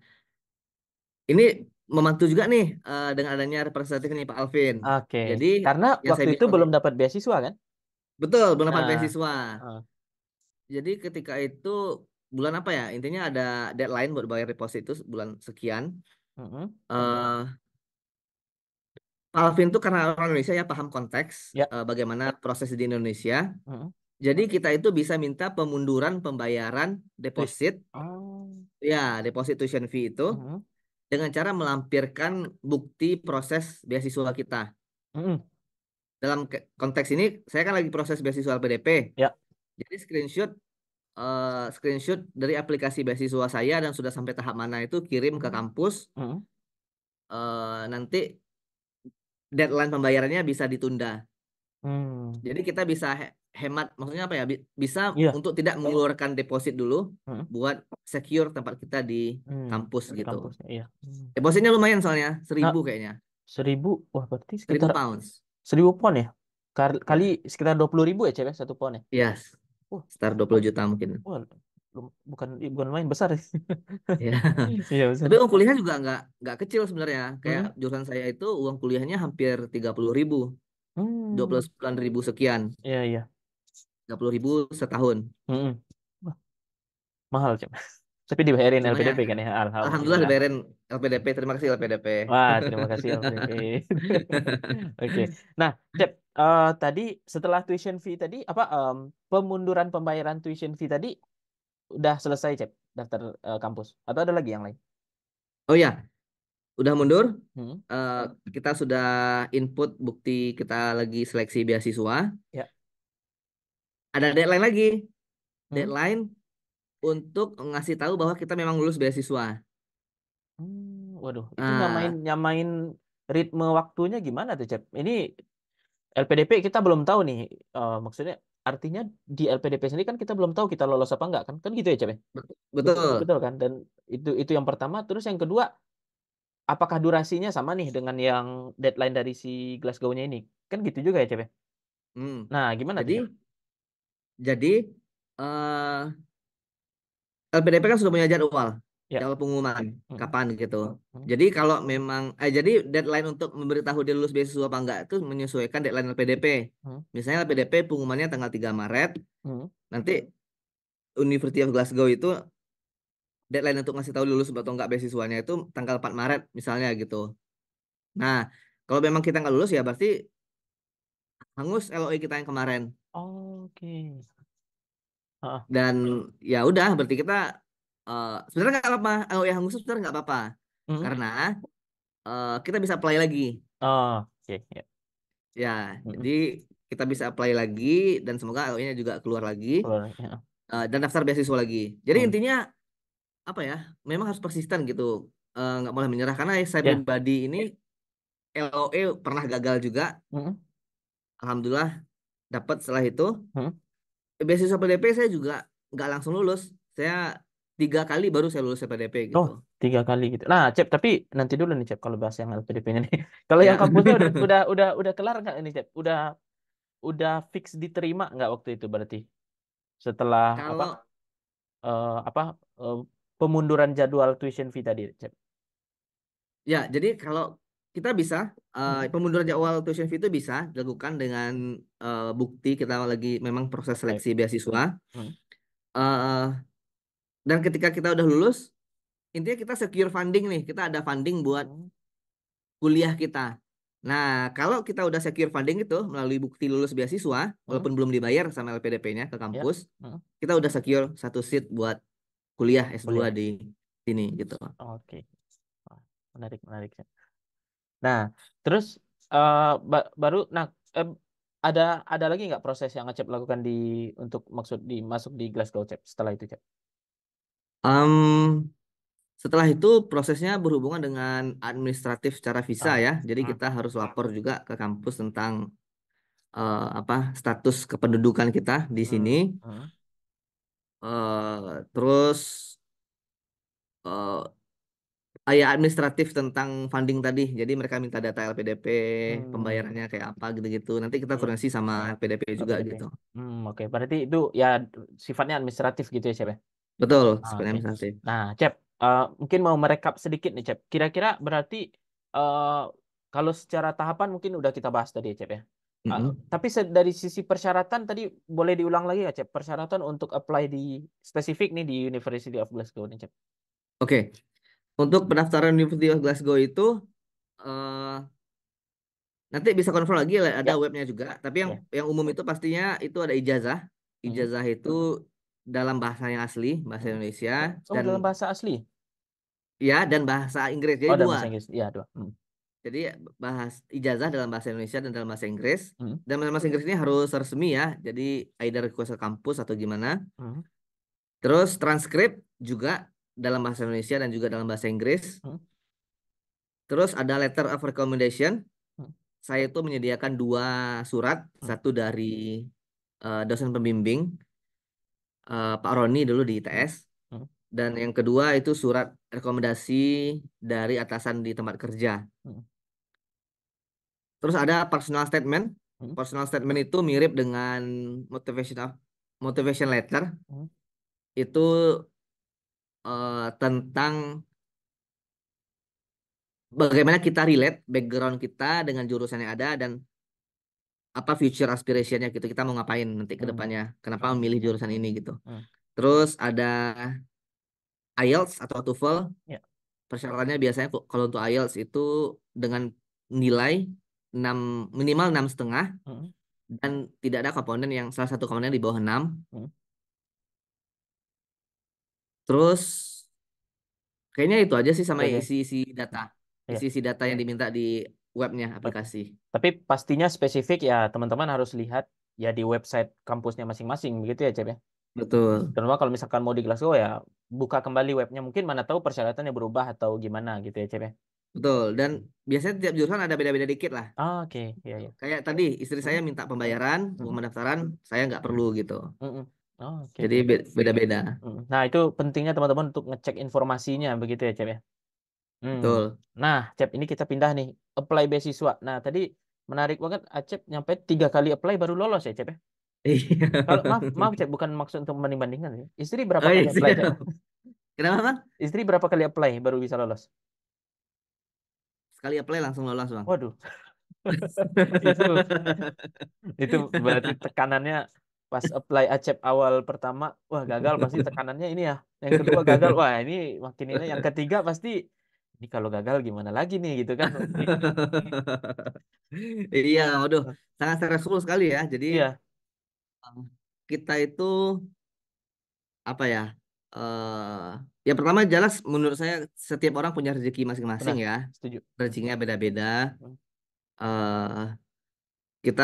ini membantu juga nih uh, dengan adanya representatif nih Pak Alvin. Oke. Okay. Jadi karena waktu itu belum dapat beasiswa kan? Betul, belum nah. dapat beasiswa. Uh. Jadi ketika itu bulan apa ya? Intinya ada deadline buat bayar deposit itu bulan sekian. Mm-hmm, eh, Alvin itu karena orang Indonesia ya paham konteks, Ya. uh, bagaimana proses di Indonesia. -huh. Mm-hmm. Jadi kita itu bisa minta pemunduran pembayaran iya. deposit oh. ya, deposit tuition fee itu, -huh. Mm-hmm. dengan cara melampirkan bukti proses beasiswa kita. -huh. Dalam konteks ini, saya kan lagi proses beasiswa PDP. Ya. Jadi screenshot uh, screenshot dari aplikasi beasiswa saya dan sudah sampai tahap mana itu kirim ke hmm. kampus. Hmm. Uh, nanti deadline pembayarannya bisa ditunda. Hmm. Jadi kita bisa hemat, maksudnya apa ya? Bisa yeah. untuk tidak mengeluarkan deposit dulu hmm. buat secure tempat kita di hmm. kampus di gitu. iya. Hmm. Depositnya lumayan soalnya, nah, seribu nah, kayaknya. Seribu, wah berarti sekitar seribu pounds. Seribu pound ya? Kali iya. sekitar dua puluh ribu ya cewek ya, satu pound ya? Yes star sekitar 20 juta mungkin. Wah, bukan iya, bukan main besar. ya. Iya. besar. Tapi uang kuliah juga nggak nggak kecil sebenarnya. Kayak hmm. jurusan saya itu uang kuliahnya hampir tiga puluh ribu, hmm. dua puluh sembilan ribu sekian. Iya iya. Tiga puluh ribu setahun. Hmm. hmm. Wah, mahal cuma. Tapi dibayarin Sebenarnya, LPDP kan ya? Alhamdulillah. Alhamdulillah dibayarin LPDP. Terima kasih LPDP. Wah, terima kasih LPDP. Oke. Okay. Nah, Cep, uh, tadi setelah tuition fee tadi apa um, pemunduran pembayaran tuition fee tadi udah selesai cep daftar uh, kampus atau ada lagi yang lain? Oh ya, udah mundur. Hmm. Uh, kita sudah input bukti kita lagi seleksi beasiswa. Ya. Ada deadline lagi, hmm. deadline untuk ngasih tahu bahwa kita memang lulus beasiswa. Hmm, waduh, itu uh, nyamain nyamain ritme waktunya gimana tuh cep? Ini LPDP kita belum tahu nih uh, maksudnya artinya di LPDP sendiri kan kita belum tahu kita lolos apa enggak kan kan gitu ya cabe ya? betul gitu, betul kan dan itu itu yang pertama terus yang kedua apakah durasinya sama nih dengan yang deadline dari si Glasgow-nya ini kan gitu juga ya cabe ya? hmm. nah gimana jadi jadi uh, eh, LPDP kan sudah punya jadwal yeah. pengumuman hmm kapan gitu. hmm Jadi kalau memang eh, jadi deadline untuk memberitahu dia lulus beasiswa apa enggak itu menyesuaikan deadline LPDP. hmm Misalnya LPDP pengumumannya tanggal 3 Maret. hmm Nanti University of Glasgow itu deadline untuk ngasih tahu lulus atau enggak beasiswanya itu tanggal 4 Maret misalnya gitu. Nah, kalau memang kita nggak lulus ya berarti hangus LOI kita yang kemarin. Oh, Oke. Okay. Dan ya udah berarti kita Eh, sebenarnya nggak apa-apa, eh, AoE hangus sebenarnya nggak apa-apa, hmm. karena, uh, kita bisa play lagi. Oh, oke, ya. Ya, hmm. jadi kita bisa play lagi dan semoga AoE-nya juga keluar lagi, keluar, ya. uh, dan daftar beasiswa lagi. Jadi mm-hmm. intinya, apa ya, memang harus persisten gitu, nggak nggak boleh menyerah karena ya, saya yeah. pribadi ini, LOE pernah gagal juga. hmm. Alhamdulillah dapat setelah itu. hmm. Beasiswa PDP saya juga nggak langsung lulus, saya tiga kali baru saya lulus LPDP gitu. Oh, tiga kali gitu. Nah, Cep, tapi nanti dulu nih Cep kalau bahas yang LPDP ini. Kalau ya. yang komputer udah udah udah udah kelar nggak ini Cep? Udah udah fix diterima nggak waktu itu berarti? Setelah kalau... Eh, apa? Uh, eh, apa uh, pemunduran jadwal tuition fee tadi, Cep? Ya, jadi kalau kita bisa uh, pemunduran jadwal tuition fee itu bisa dilakukan dengan uh, bukti kita lagi memang proses seleksi beasiswa. Uh, dan ketika kita udah lulus, intinya kita secure funding nih. Kita ada funding buat hmm. kuliah kita. Nah, kalau kita udah secure funding itu melalui bukti lulus beasiswa, hmm. walaupun belum dibayar sama LPDP-nya ke ya. kampus, ya. hmm. kita udah secure satu seat buat kuliah S2 kuliah. di sini gitu. Oke. Okay. Menarik, menarik. Ya. Nah, terus uh, ba baru nah eh, ada ada lagi nggak proses yang Acep lakukan di untuk maksud di masuk di Glasgow Cep setelah itu Cep? Um, setelah itu prosesnya berhubungan dengan administratif secara visa ah, ya. Jadi ah. kita harus lapor juga ke kampus tentang, uh, apa, status kependudukan kita di ah, sini. Uh, terus uh, eh, ayat administratif tentang funding tadi. Jadi mereka minta data LPDP, hmm. pembayarannya kayak apa gitu-gitu. Nanti kita koordinasi iya. sama LPDP juga LPDP. gitu. Hmm, oke berarti itu ya sifatnya administratif gitu ya, siapa? Betul, ah, sebenarnya okay. instansi. Nah, Cep, uh, mungkin mau merekap sedikit nih, Cep. Kira-kira berarti uh, kalau secara tahapan mungkin udah kita bahas tadi ya, Cep ya. mm-hmm. tapi dari sisi persyaratan tadi boleh diulang lagi nggak, Cep? Persyaratan untuk apply di spesifik nih di University of Glasgow nih, Cep. Oke, Untuk pendaftaran University of Glasgow itu uh, nanti bisa konfirm lagi ada yeah. webnya juga. Tapi yang yeah. yang umum itu pastinya itu ada ijazah. mm Ijazah itu dalam bahasa yang asli, bahasa hmm. Indonesia. Oh, oh, dan, dalam bahasa asli? Ya, dan bahasa Inggris. Jadi oh, dua. Bahasa Inggris. Ya, dua. Hmm. Jadi bahas ijazah dalam bahasa Indonesia dan dalam bahasa Inggris. Hmm. Dan dalam bahasa Inggris ini harus resmi ya. Jadi either request ke kampus atau gimana. Hmm. Terus transkrip juga dalam bahasa Indonesia dan juga dalam bahasa Inggris. Hmm. Terus ada letter of recommendation. Hmm. Saya itu menyediakan dua surat, hmm. satu dari eh, dosen pembimbing uh, Pak Roni dulu di ITS. Hmm. Dan yang kedua itu surat rekomendasi dari atasan di tempat kerja. Hmm. Terus ada personal statement. Hmm. Personal statement itu mirip dengan motivational motivation letter. Itu uh, tentang bagaimana kita relate background kita dengan jurusan yang ada dan apa future aspirationnya gitu kita mau ngapain nanti ke hmm. depannya kenapa memilih jurusan ini gitu hmm. terus ada IELTS atau TOEFL yeah. persyaratannya biasanya kalau untuk IELTS itu dengan nilai 6 minimal enam setengah hmm. dan tidak ada komponen yang salah satu komponen di bawah enam hmm. terus kayaknya itu aja sih sama isi-isi okay. data ya. isi-isi data yang ya. diminta di webnya aplikasi. Tapi pastinya spesifik ya teman-teman harus lihat ya di website kampusnya masing-masing begitu ya Cep ya. Betul. Terutama kalau misalkan mau di Glasgow ya buka kembali webnya mungkin mana tahu persyaratannya berubah atau gimana gitu ya Cep ya. Betul dan biasanya tiap jurusan ada beda-beda dikit lah. Oh, Oke. Okay. Yeah, yeah. Kayak tadi istri saya minta pembayaran, mm. pendaftaran, saya nggak perlu gitu. Mm Oh, ah, okay. Jadi beda-beda. Nah itu pentingnya teman-teman untuk ngecek informasinya begitu ya Cep ya. Hmm. Betul. Nah Cep ini kita pindah nih apply beasiswa. Nah, tadi menarik banget Acep nyampe tiga kali apply baru lolos ya, Acep ya? Iya. Kalau maaf, maaf Cep, bukan maksud untuk membanding-bandingkan ya. Istri berapa oh, kali iya. apply? Kenapa, Bang? Istri berapa kali apply baru bisa lolos? Sekali apply langsung lolos, Bang. Waduh. itu, itu berarti tekanannya pas apply Acep awal pertama, wah gagal pasti tekanannya ini ya. Yang kedua gagal, wah ini makin ini. Yang ketiga pasti ini kalau gagal gimana lagi nih gitu kan iya waduh sangat stressful sekali ya jadi iya. Eh, kita itu apa ya uh, ya pertama jelas menurut saya setiap orang punya rezeki masing-masing ya setuju rezekinya beda-beda uh, kita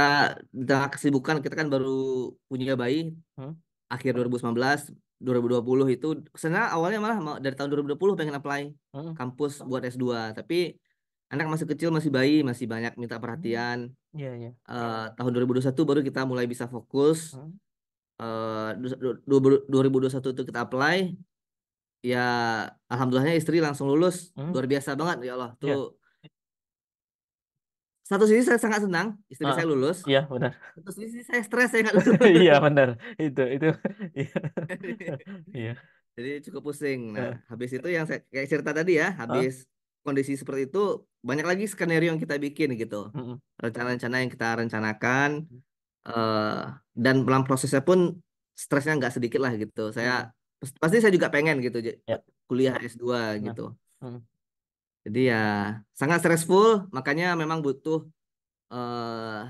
di tengah kesibukan kita kan baru punya bayi hmm? akhir 2019 2020 itu sebenarnya awalnya malah dari tahun 2020 pengen apply hmm. kampus buat S2 tapi anak masih kecil masih bayi masih banyak minta hmm. perhatian yeah, yeah. Uh, tahun 2021 baru kita mulai bisa fokus hmm. Eh, uh, 2021 itu kita apply ya alhamdulillahnya istri langsung lulus hmm. luar biasa banget ya Allah tuh yeah satu sisi saya sangat senang istri ah, saya lulus iya benar satu sisi saya stres saya nggak lulus iya benar itu itu iya. iya jadi cukup pusing nah uh. habis itu yang saya kayak cerita tadi ya habis uh. kondisi seperti itu banyak lagi skenario yang kita bikin gitu rencana-rencana yang kita rencanakan uh, dan dalam prosesnya pun stresnya nggak sedikit lah gitu saya pasti saya juga pengen gitu yeah. kuliah S2 nah. gitu uh. Jadi ya sangat stressful, makanya memang butuh uh,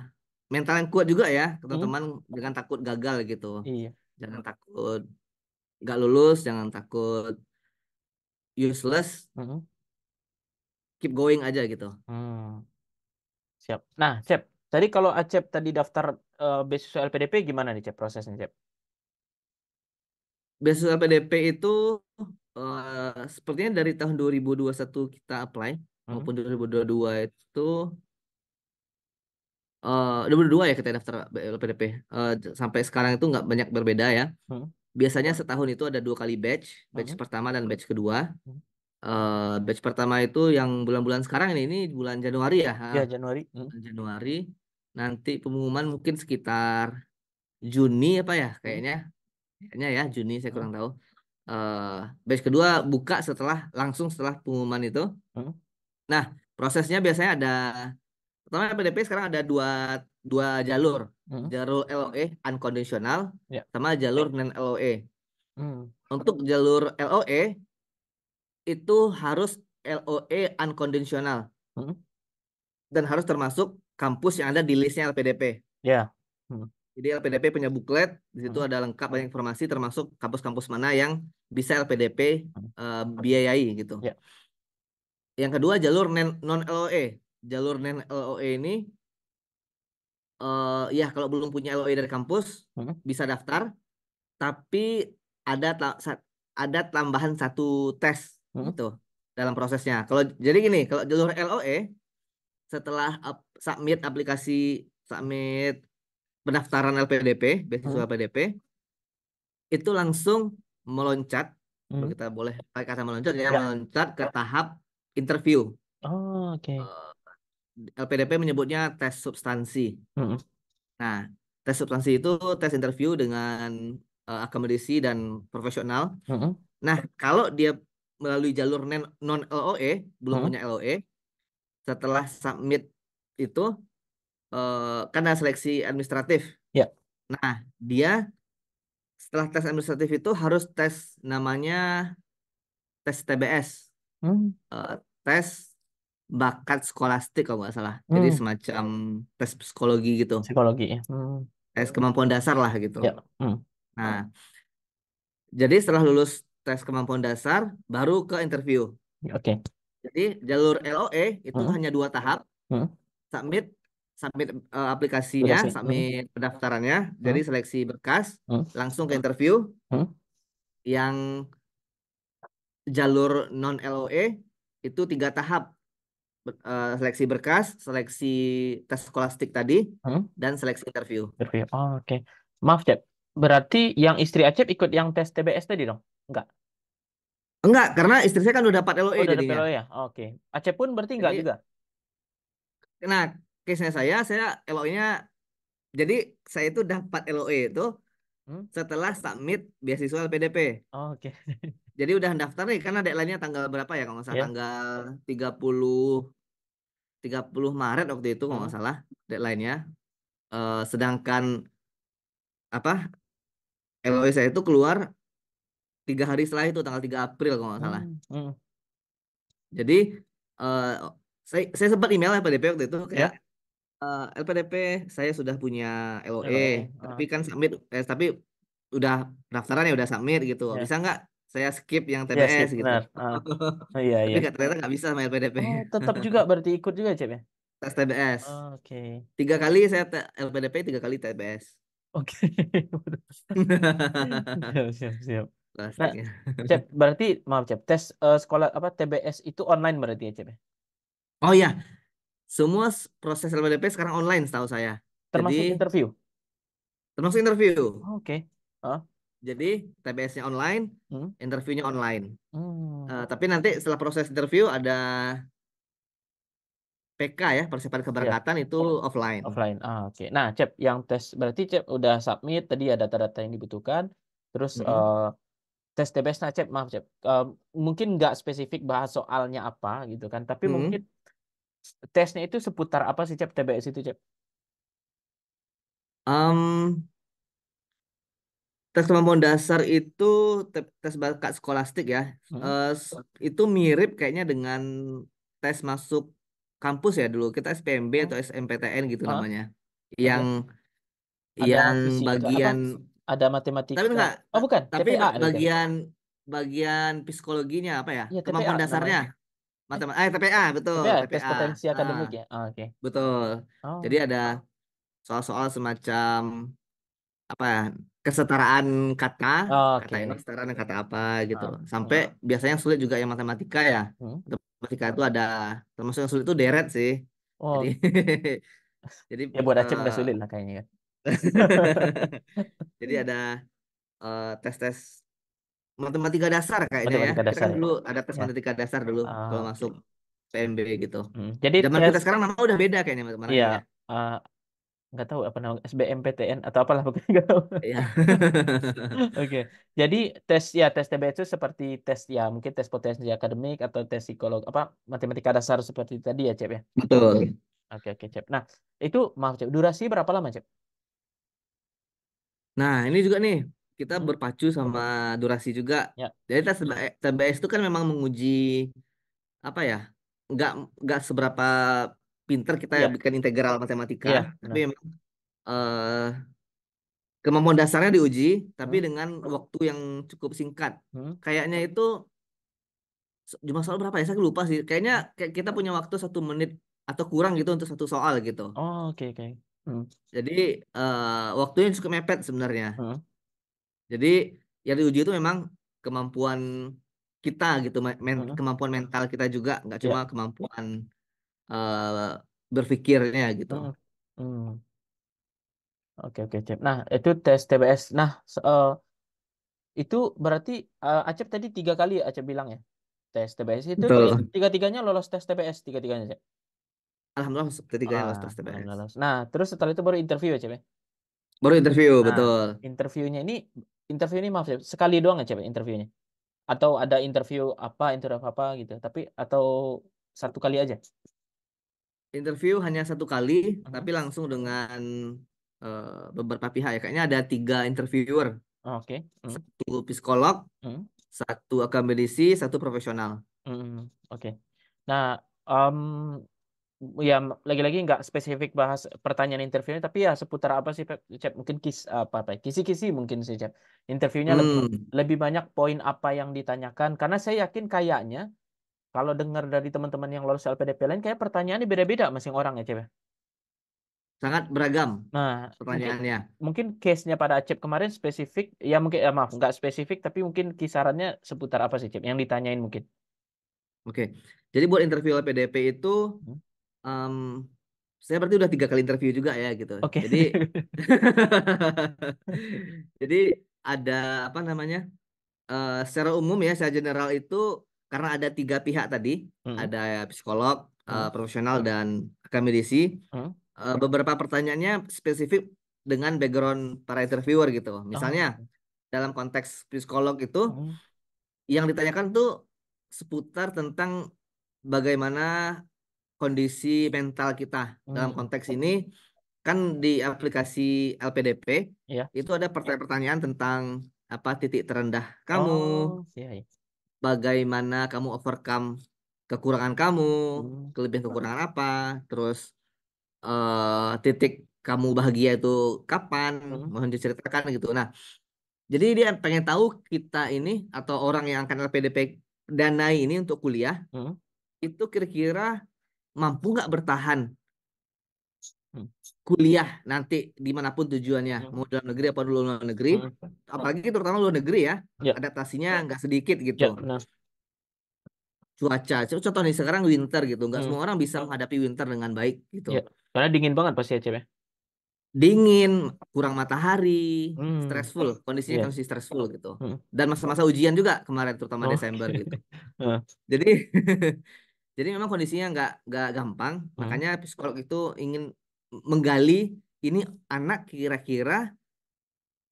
mental yang kuat juga ya, hmm. teman-teman. Hmm. Jangan takut gagal gitu. Iya. Jangan takut nggak lulus, jangan takut useless. Hmm. Keep going aja gitu. Hmm. Siap. Nah, Cep, tadi kalau Acep tadi daftar uh, beasiswa LPDP gimana nih Cep prosesnya Cep? Beasiswa LPDP itu Eh, sepertinya dari tahun 2021 kita apply hmm. maupun 2022 itu eh uh, dua ya kita daftar LPDP eh, uh, eh, sampai sekarang itu nggak banyak berbeda ya. Hmm. Biasanya setahun itu ada dua kali batch, batch hmm. pertama dan batch kedua. Hmm. Uh, batch pertama itu yang bulan-bulan sekarang ini, ini bulan Januari ya? Ya Januari. Hmm. Januari. Nanti pengumuman mungkin sekitar Juni apa ya hmm. kayaknya, kayaknya ya Juni saya hmm. kurang tahu uh, batch kedua buka setelah langsung setelah pengumuman itu. Hmm. Nah, prosesnya biasanya ada pertama PDP sekarang ada dua dua jalur, hmm. jalur LOE unconditional yeah. sama jalur non LOE. Hmm. Untuk jalur LOE itu harus LOE unconditional hmm. dan harus termasuk kampus yang ada di listnya LPDP. Ya. Yeah. Hmm. Jadi LPDP punya buklet, di situ hmm. ada lengkap banyak informasi termasuk kampus-kampus mana yang bisa LPDP uh, biayai gitu. Ya. Yang kedua jalur non LOE. Jalur non LOE ini uh, ya kalau belum punya LOE dari kampus hmm. bisa daftar tapi ada ada tambahan satu tes hmm. gitu dalam prosesnya. Kalau jadi gini, kalau jalur LOE setelah up, submit aplikasi submit pendaftaran LPDP, beasiswa hmm. LPDP itu langsung meloncat hmm. kalau kita boleh pakai kata meloncat ya, ya, meloncat ke tahap interview. Oh, oke. Okay. Eh, LPDP menyebutnya tes substansi. Hmm. Nah, tes substansi itu tes interview dengan uh, eh, akademisi dan profesional. Hmm. Nah, kalau dia melalui jalur non LOE, belum hmm. punya LOE, setelah submit itu uh, karena seleksi administratif. Ya. Nah, dia setelah tes administratif itu harus tes namanya tes TBS. Hmm. Uh, tes bakat skolastik kalau nggak salah. Hmm. Jadi semacam tes psikologi gitu. Psikologi ya. Hmm. Tes kemampuan dasar lah gitu. Ya. Hmm. Nah, jadi setelah lulus tes kemampuan dasar baru ke interview. Oke. Okay. Jadi jalur LOE itu hmm. hanya dua tahap. Hmm. Submit submit uh, aplikasinya, sampai ya. submit hmm. pendaftarannya, hmm. jadi seleksi berkas, hmm. langsung ke interview. Hmm. Yang jalur non LOE itu tiga tahap eh, seleksi berkas, seleksi tes skolastik tadi, hmm? dan seleksi interview. Interview. Oh, Oke. Okay. Maaf, Cep. Berarti yang istri Acep ikut yang tes TBS tadi dong? Enggak. Enggak, karena istri saya kan udah dapat LOE oh, udah Dapat LOE ya. Oke. Okay. Acep pun berarti enggak juga. Nah, case-nya saya, saya LOE-nya jadi saya itu dapat LOE itu hmm? setelah submit beasiswa LPDP. Oh, Oke. Okay. jadi udah daftar nih karena deadline-nya tanggal berapa ya kalau nggak salah yeah. tanggal 30 30 Maret waktu itu kalau nggak hmm. salah deadline-nya. Uh, sedangkan apa LOE saya itu keluar tiga hari setelah itu tanggal 3 April kalau nggak salah. Hmm. Hmm. Jadi uh, saya saya sempat email ya Pak DP waktu itu kayak yeah uh, eh, LPDP saya sudah punya LOE, LOE, tapi uh. kan submit eh, tapi udah pendaftaran ya udah submit gitu, Yeah. bisa nggak saya skip yang yeah, skip, gitu? Iya Oh, iya Tapi iya. ternyata nggak bisa sama LPDP. Oh, tetap juga berarti ikut juga, Cep, ya? Tes TPS. Oke. Tiga kali saya LPDP, tiga kali TPS. Oke. Siap siap siap. Nah, ya. Cep, berarti maaf Cep, tes, uh, sekolah apa, TBS itu online berarti ya, Cep, ya? Oh, iya semua proses LPDP sekarang online setahu saya. Termasuk Jadi, interview? Termasuk interview. Oh, Oke. Okay. Uh. Jadi TBS-nya online, hmm? interviewnya online. Hmm. Uh, tapi nanti setelah proses interview ada PK ya persiapan iya. keberangkatan ya. itu offline. Offline. Ah, oke. Okay. Nah, Cep, yang tes berarti Cep udah submit tadi ada data-data yang dibutuhkan. Terus mm -hmm. uh, tes TBS nah Cep, maaf Cep. Uh, mungkin nggak spesifik bahas soalnya apa gitu kan, tapi -hmm. mungkin tesnya itu seputar apa sih Cep TBS itu Cep? Um, tes kemampuan dasar itu tes bakat skolastik ya. Hmm. Uh, itu mirip kayaknya dengan tes masuk kampus ya dulu. Kita SPMB hmm. atau SMPTN gitu hmm. namanya. Yang ada yang bagian apa? ada matematika. Tapi enggak. Oh bukan, tapi TPA, ya? bagian bagian psikologinya apa ya? ya kemampuan TPA, dasarnya. Namanya matematika eh TPA betul ya, TPA tes potensi ah. akademik ya oh, oke okay. betul oh. jadi ada soal-soal semacam apa ya, kesetaraan kata oh, okay. kata ini kesetaraan kata apa gitu oh, sampai oh. biasanya yang sulit juga yang matematika ya hmm? matematika itu ada termasuk yang sulit itu deret sih oh. jadi jadi ya buat acem uh, udah eh, sulit lah kayaknya ya. jadi ada eh, tes-tes uh, tes -tes matematika dasar kayaknya ya. matematika ya. Dasar, kan dulu ada tes ya. matematika dasar dulu ah, kalau masuk PMB gitu. Hmm, jadi zaman tes, kita sekarang nama udah beda kayaknya matematika. Iya. Uh, nggak tahu apa namanya SBMPTN atau apalah pokoknya nggak tahu. Iya. Oke. Jadi tes ya tes TBS itu seperti tes ya mungkin tes potensi akademik atau tes psikolog apa matematika dasar seperti tadi ya Cep ya. Betul. Oke oke Cep. Nah, itu maaf Cep, durasi berapa lama Cep? Nah, ini juga nih kita hmm. berpacu sama durasi juga. Ya. Jadi tes TBS eh, itu kan memang menguji apa ya? Enggak enggak seberapa pinter kita ya. bikin integral matematika, ya, tapi memang uh, kemampuan dasarnya diuji, tapi hmm. dengan waktu yang cukup singkat. Hmm. Kayaknya itu cuma soal berapa ya? Saya lupa sih. Kayaknya kita punya waktu satu menit atau kurang gitu untuk satu soal gitu. Oh oke okay, oke. Okay. Hmm. Jadi uh, waktunya cukup mepet sebenarnya. Hmm. Jadi yang diuji itu memang kemampuan kita gitu, men kemampuan mental kita juga, nggak iya. cuma yeah. kemampuan uh, berpikirnya gitu. Hmm. Oke oke Cep. Nah itu tes TBS. Nah uh, itu berarti uh, Acep tadi tiga kali ya Acep bilang ya tes TBS itu tiga tiganya lolos tes TBS tiga tiganya Cep. Alhamdulillah ketiganya ah, lolos tes TBS. Nah terus setelah itu baru interview ya Cep ya. Baru interview nah, betul. Interviewnya ini interview ini maaf ya, sekali doang aja ya, interviewnya atau ada interview apa interview apa, gitu tapi atau satu kali aja interview hanya satu kali uh -huh. tapi langsung dengan uh, beberapa pihak ya kayaknya ada tiga interviewer oh, oke okay. uh -huh. satu psikolog uh hmm. -huh. satu akademisi satu profesional uh hmm, -huh. Hmm, oke okay. nah um, ya lagi-lagi nggak spesifik bahas pertanyaan interviewnya tapi ya seputar apa sih Cep mungkin kis apa apa ya, kisi-kisi mungkin sih Cep interviewnya hmm. lebih, lebih banyak poin apa yang ditanyakan karena saya yakin kayaknya kalau dengar dari teman-teman yang lolos LPDP lain kayak pertanyaannya beda-beda masing orang ya Cep ya? sangat beragam nah pertanyaannya mungkin, mungkin case-nya pada Acep kemarin spesifik ya mungkin ya maaf nggak spesifik tapi mungkin kisarannya seputar apa sih Cep yang ditanyain mungkin oke jadi buat interview LPDP itu hmm um, saya berarti udah tiga kali interview juga ya gitu. Okay. Jadi jadi ada apa namanya? Uh, secara umum ya, secara general itu karena ada tiga pihak tadi, hmm. ada psikolog, eh, hmm. uh, profesional dan akademisi. Hmm. Uh, beberapa pertanyaannya spesifik dengan background para interviewer gitu. Misalnya oh. dalam konteks psikolog itu hmm. yang ditanyakan tuh seputar tentang bagaimana kondisi mental kita hmm. dalam konteks ini kan di aplikasi LPDP ya. itu ada pertanyaan-pertanyaan tentang apa titik terendah kamu, oh, iya, iya. bagaimana kamu overcome kekurangan kamu, hmm. kelebihan kekurangan apa, terus uh, titik kamu bahagia itu kapan, hmm. mohon diceritakan gitu. Nah, jadi dia pengen tahu kita ini atau orang yang akan LPDP danai ini untuk kuliah hmm. itu kira-kira mampu nggak bertahan hmm. kuliah nanti dimanapun tujuannya hmm. mau dalam negeri apa dulu luar negeri hmm. apalagi terutama luar negeri ya, ya. adaptasinya nggak sedikit gitu ya, cuaca contoh nih sekarang winter gitu nggak hmm. semua orang bisa menghadapi winter dengan baik gitu ya. karena dingin banget pasti ya cewek ya? dingin kurang matahari hmm. stressful kondisinya yeah. Kan masih stressful gitu hmm. dan masa-masa ujian juga kemarin terutama oh. Desember iya. gitu jadi Jadi memang kondisinya nggak nggak gampang, hmm. makanya psikolog itu ingin menggali ini anak kira-kira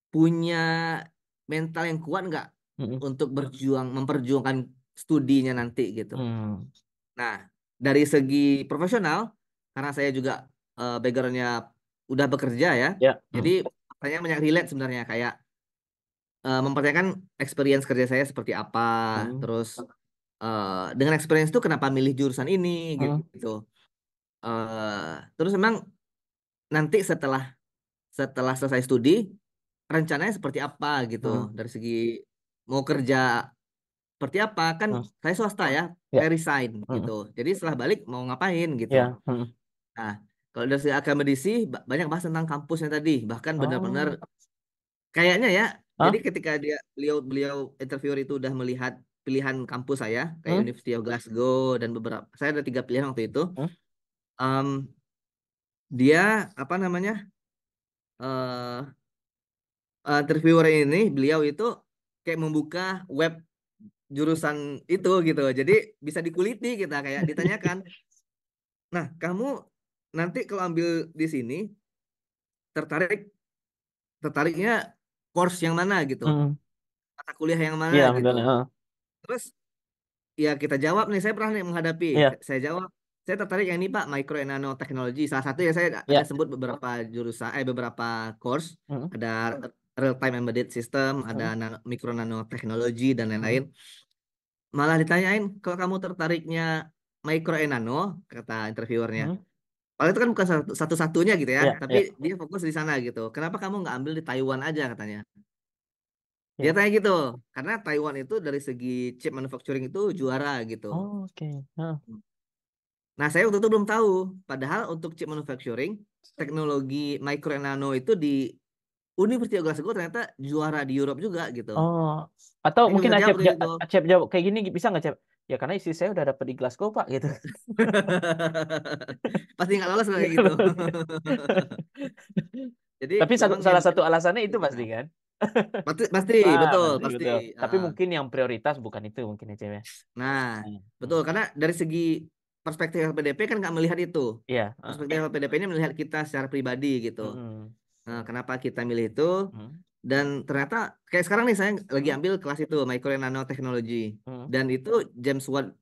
punya mental yang kuat nggak hmm. untuk berjuang memperjuangkan studinya nanti gitu. Hmm. Nah dari segi profesional karena saya juga uh, backgroundnya udah bekerja ya, yeah. hmm. jadi saya banyak relate sebenarnya kayak uh, mempertanyakan experience kerja saya seperti apa, hmm. terus Eh, dengan experience itu kenapa milih jurusan ini gitu. Uh, terus emang nanti setelah setelah selesai studi rencananya seperti apa gitu uh. dari segi mau kerja seperti apa kan uh. saya swasta ya yeah. resign uh. gitu jadi setelah balik mau ngapain gitu yeah. uh. nah kalau dari segi akademisi banyak bahas tentang kampusnya tadi bahkan benar-benar uh. kayaknya ya huh? jadi ketika dia beliau beliau interviewer itu udah melihat pilihan kampus saya kayak hmm? University of Glasgow dan beberapa saya ada tiga pilihan waktu itu hmm? um, dia apa namanya uh, uh, interviewer ini beliau itu kayak membuka web jurusan itu gitu jadi bisa dikuliti kita gitu, kayak ditanyakan nah kamu nanti kalau ambil di sini tertarik tertariknya course yang mana gitu hmm. mata kuliah yang mana yeah, gitu terus ya kita jawab nih saya pernah nih menghadapi yeah. saya jawab saya tertarik yang ini Pak micro and nano technology salah satu ya saya yeah. ada sebut beberapa jurusan eh beberapa course mm -hmm. ada real time embedded system mm -hmm. ada nano, micro nano technology dan lain-lain hmm. malah ditanyain kalau kamu tertariknya micro and nano kata interviewernya mm -hmm. Padahal itu kan bukan satu-satunya gitu ya, yeah, tapi yeah. dia fokus di sana gitu. Kenapa kamu nggak ambil di Taiwan aja katanya? dia ya. tanya gitu, karena Taiwan itu dari segi chip manufacturing itu juara gitu. Oh, oke. Heeh. Nah, saya waktu itu belum tahu. Padahal untuk chip manufacturing, teknologi micro and nano itu di Universitas Glasgow ternyata juara di Europe juga gitu. Oh, atau saya mungkin Acep, jawab, gitu. jawab kayak gini bisa nggak Acep? Ya karena isi saya udah dapet di Glasgow pak gitu. Pasti nggak lolos kayak gitu. Jadi Tapi salah, salah satu alasannya itu pasti kan? Pasti, pasti nah, betul, pasti. betul. Tapi mungkin yang prioritas bukan itu mungkin ya ya. Nah, hmm. betul hmm. karena dari segi perspektif LPDP kan nggak melihat itu. Iya. Yeah. Perspektif eh. LPDP ini melihat kita secara pribadi gitu. Hmm. Nah, kenapa kita milih itu? Hmm. Dan ternyata kayak sekarang nih saya lagi hmm. ambil kelas itu micro and nano hmm. dan itu James Watt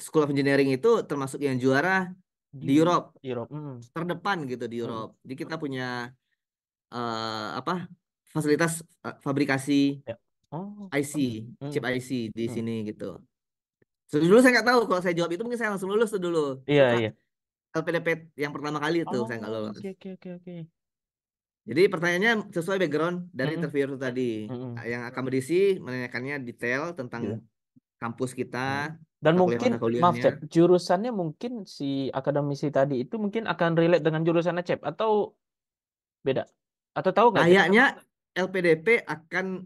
School of Engineering itu termasuk yang juara di, di Europe. Hmm. Terdepan gitu di hmm. Europe. Hmm. Jadi kita punya uh, apa fasilitas eh, fabrikasi ya. oh. IC, oh. hmm. chip IC di hmm. sini gitu. So, saya nggak tahu kalau saya jawab itu mungkin saya langsung lulus tuh dulu. Iya, iya. LPDP yang pertama kali itu oh, saya nggak lulus. Oke, okay, oke, okay, oke, okay. Jadi pertanyaannya sesuai background dari mm -hmm. itu tadi mm -hmm. Eh, yang berisi menanyakannya detail tentang yeah. kampus kita hmm. dan mungkin maaf Cep, jurusannya mungkin si akademisi tadi itu mungkin akan relate dengan jurusan Cep atau beda atau tahu nggak? Kayaknya LPDP akan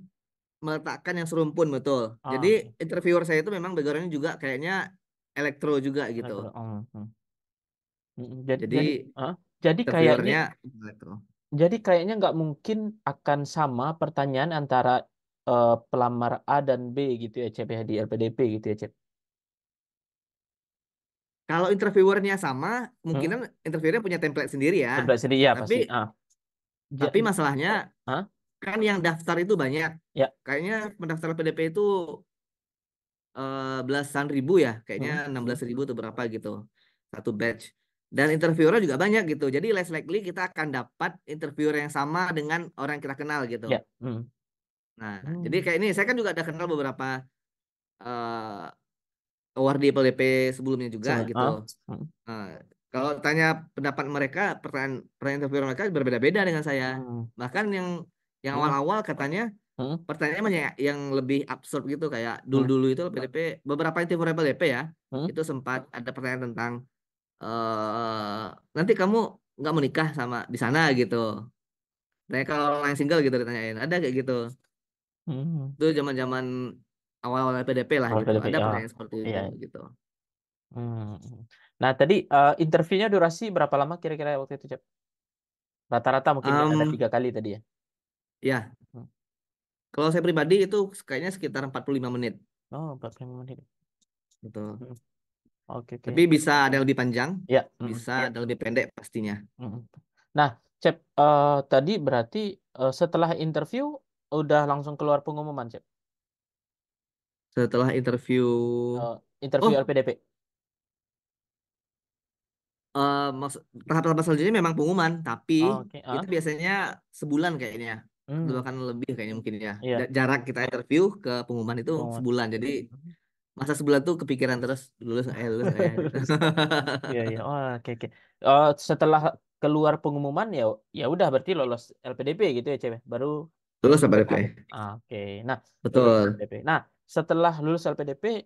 meletakkan yang serumpun betul. Ah. Jadi interviewer saya itu memang backgroundnya juga kayaknya elektro juga gitu. Oh. Hmm. Jadi, jadi, huh? Ah, jadi kayaknya elektro. Jadi kayaknya nggak mungkin akan sama pertanyaan antara uh, pelamar A dan B gitu ya Cep ya, di LPDP gitu ya Cep. Kalau interviewernya sama, hmm. mungkinan hmm? interviewernya punya template sendiri ya. Template sendiri ya tapi, pasti. Ah. Tapi masalahnya huh? kan yang daftar itu banyak. Ya. Kayaknya pendaftar PDP itu uh, belasan ribu ya, kayaknya hmm. enam belas ribu atau berapa gitu satu batch. Dan interviewernya juga banyak gitu. Jadi less likely kita akan dapat interviewer yang sama dengan orang yang kita kenal gitu. Ya. Hmm. Nah, hmm. jadi kayak ini saya kan juga ada kenal beberapa uh, eh, award di PDP sebelumnya juga Sama. gitu. Uh. Uh, kalau tanya pendapat mereka, pertanyaan, pertanyaan interviewer mereka berbeda-beda dengan saya. Hmm. Bahkan yang yang hmm. awal-awal katanya hmm? pertanyaannya yang, yang lebih absurd gitu kayak hmm. dulu-dulu itu PDP beberapa intivory ya, PDP ya hmm? itu sempat ada pertanyaan tentang eh nanti kamu nggak menikah sama di sana gitu. nah kalau orang lain single gitu ditanyain ada kayak gitu. Hmm. Itu zaman-zaman awal-awal PDP lah gitu. PDP, ada ah. pertanyaan seperti itu iya, iya. gitu. Hmm. Nah, tadi uh, interviewnya durasi berapa lama kira-kira waktu itu, Cep? Rata-rata mungkin um, ada mmm. tiga kali tadi ya? Ya. Kalau saya pribadi itu kayaknya sekitar 45 menit. Oh, 45 menit. Betul. Hmm. Oke, okay, okay. Tapi bisa ada lebih panjang, ya. Hmm, bisa ya. ada lebih pendek pastinya. Hmm. Nah, Cep, uh, tadi berarti uh, setelah interview udah langsung keluar pengumuman, Cep? Setelah interview... Uh, interview oh. LPDP. Uh, maksud tahap-tahap selanjutnya memang pengumuman, tapi oh, okay. uh. itu biasanya sebulan kayaknya hmm. dua kan lebih kayaknya mungkin ya. yeah. jarak kita interview ke pengumuman itu oh. sebulan, jadi hmm. masa sebulan tuh kepikiran terus, lulus eh lulus eh Iya iya, oh, oke oke. Oh, setelah keluar pengumuman ya ya udah berarti lolos LPDP gitu ya, cewek ya? Baru Lulus LPDP. Ah, oke. Nah, Betul. LPDP. Nah, setelah lulus LPDP,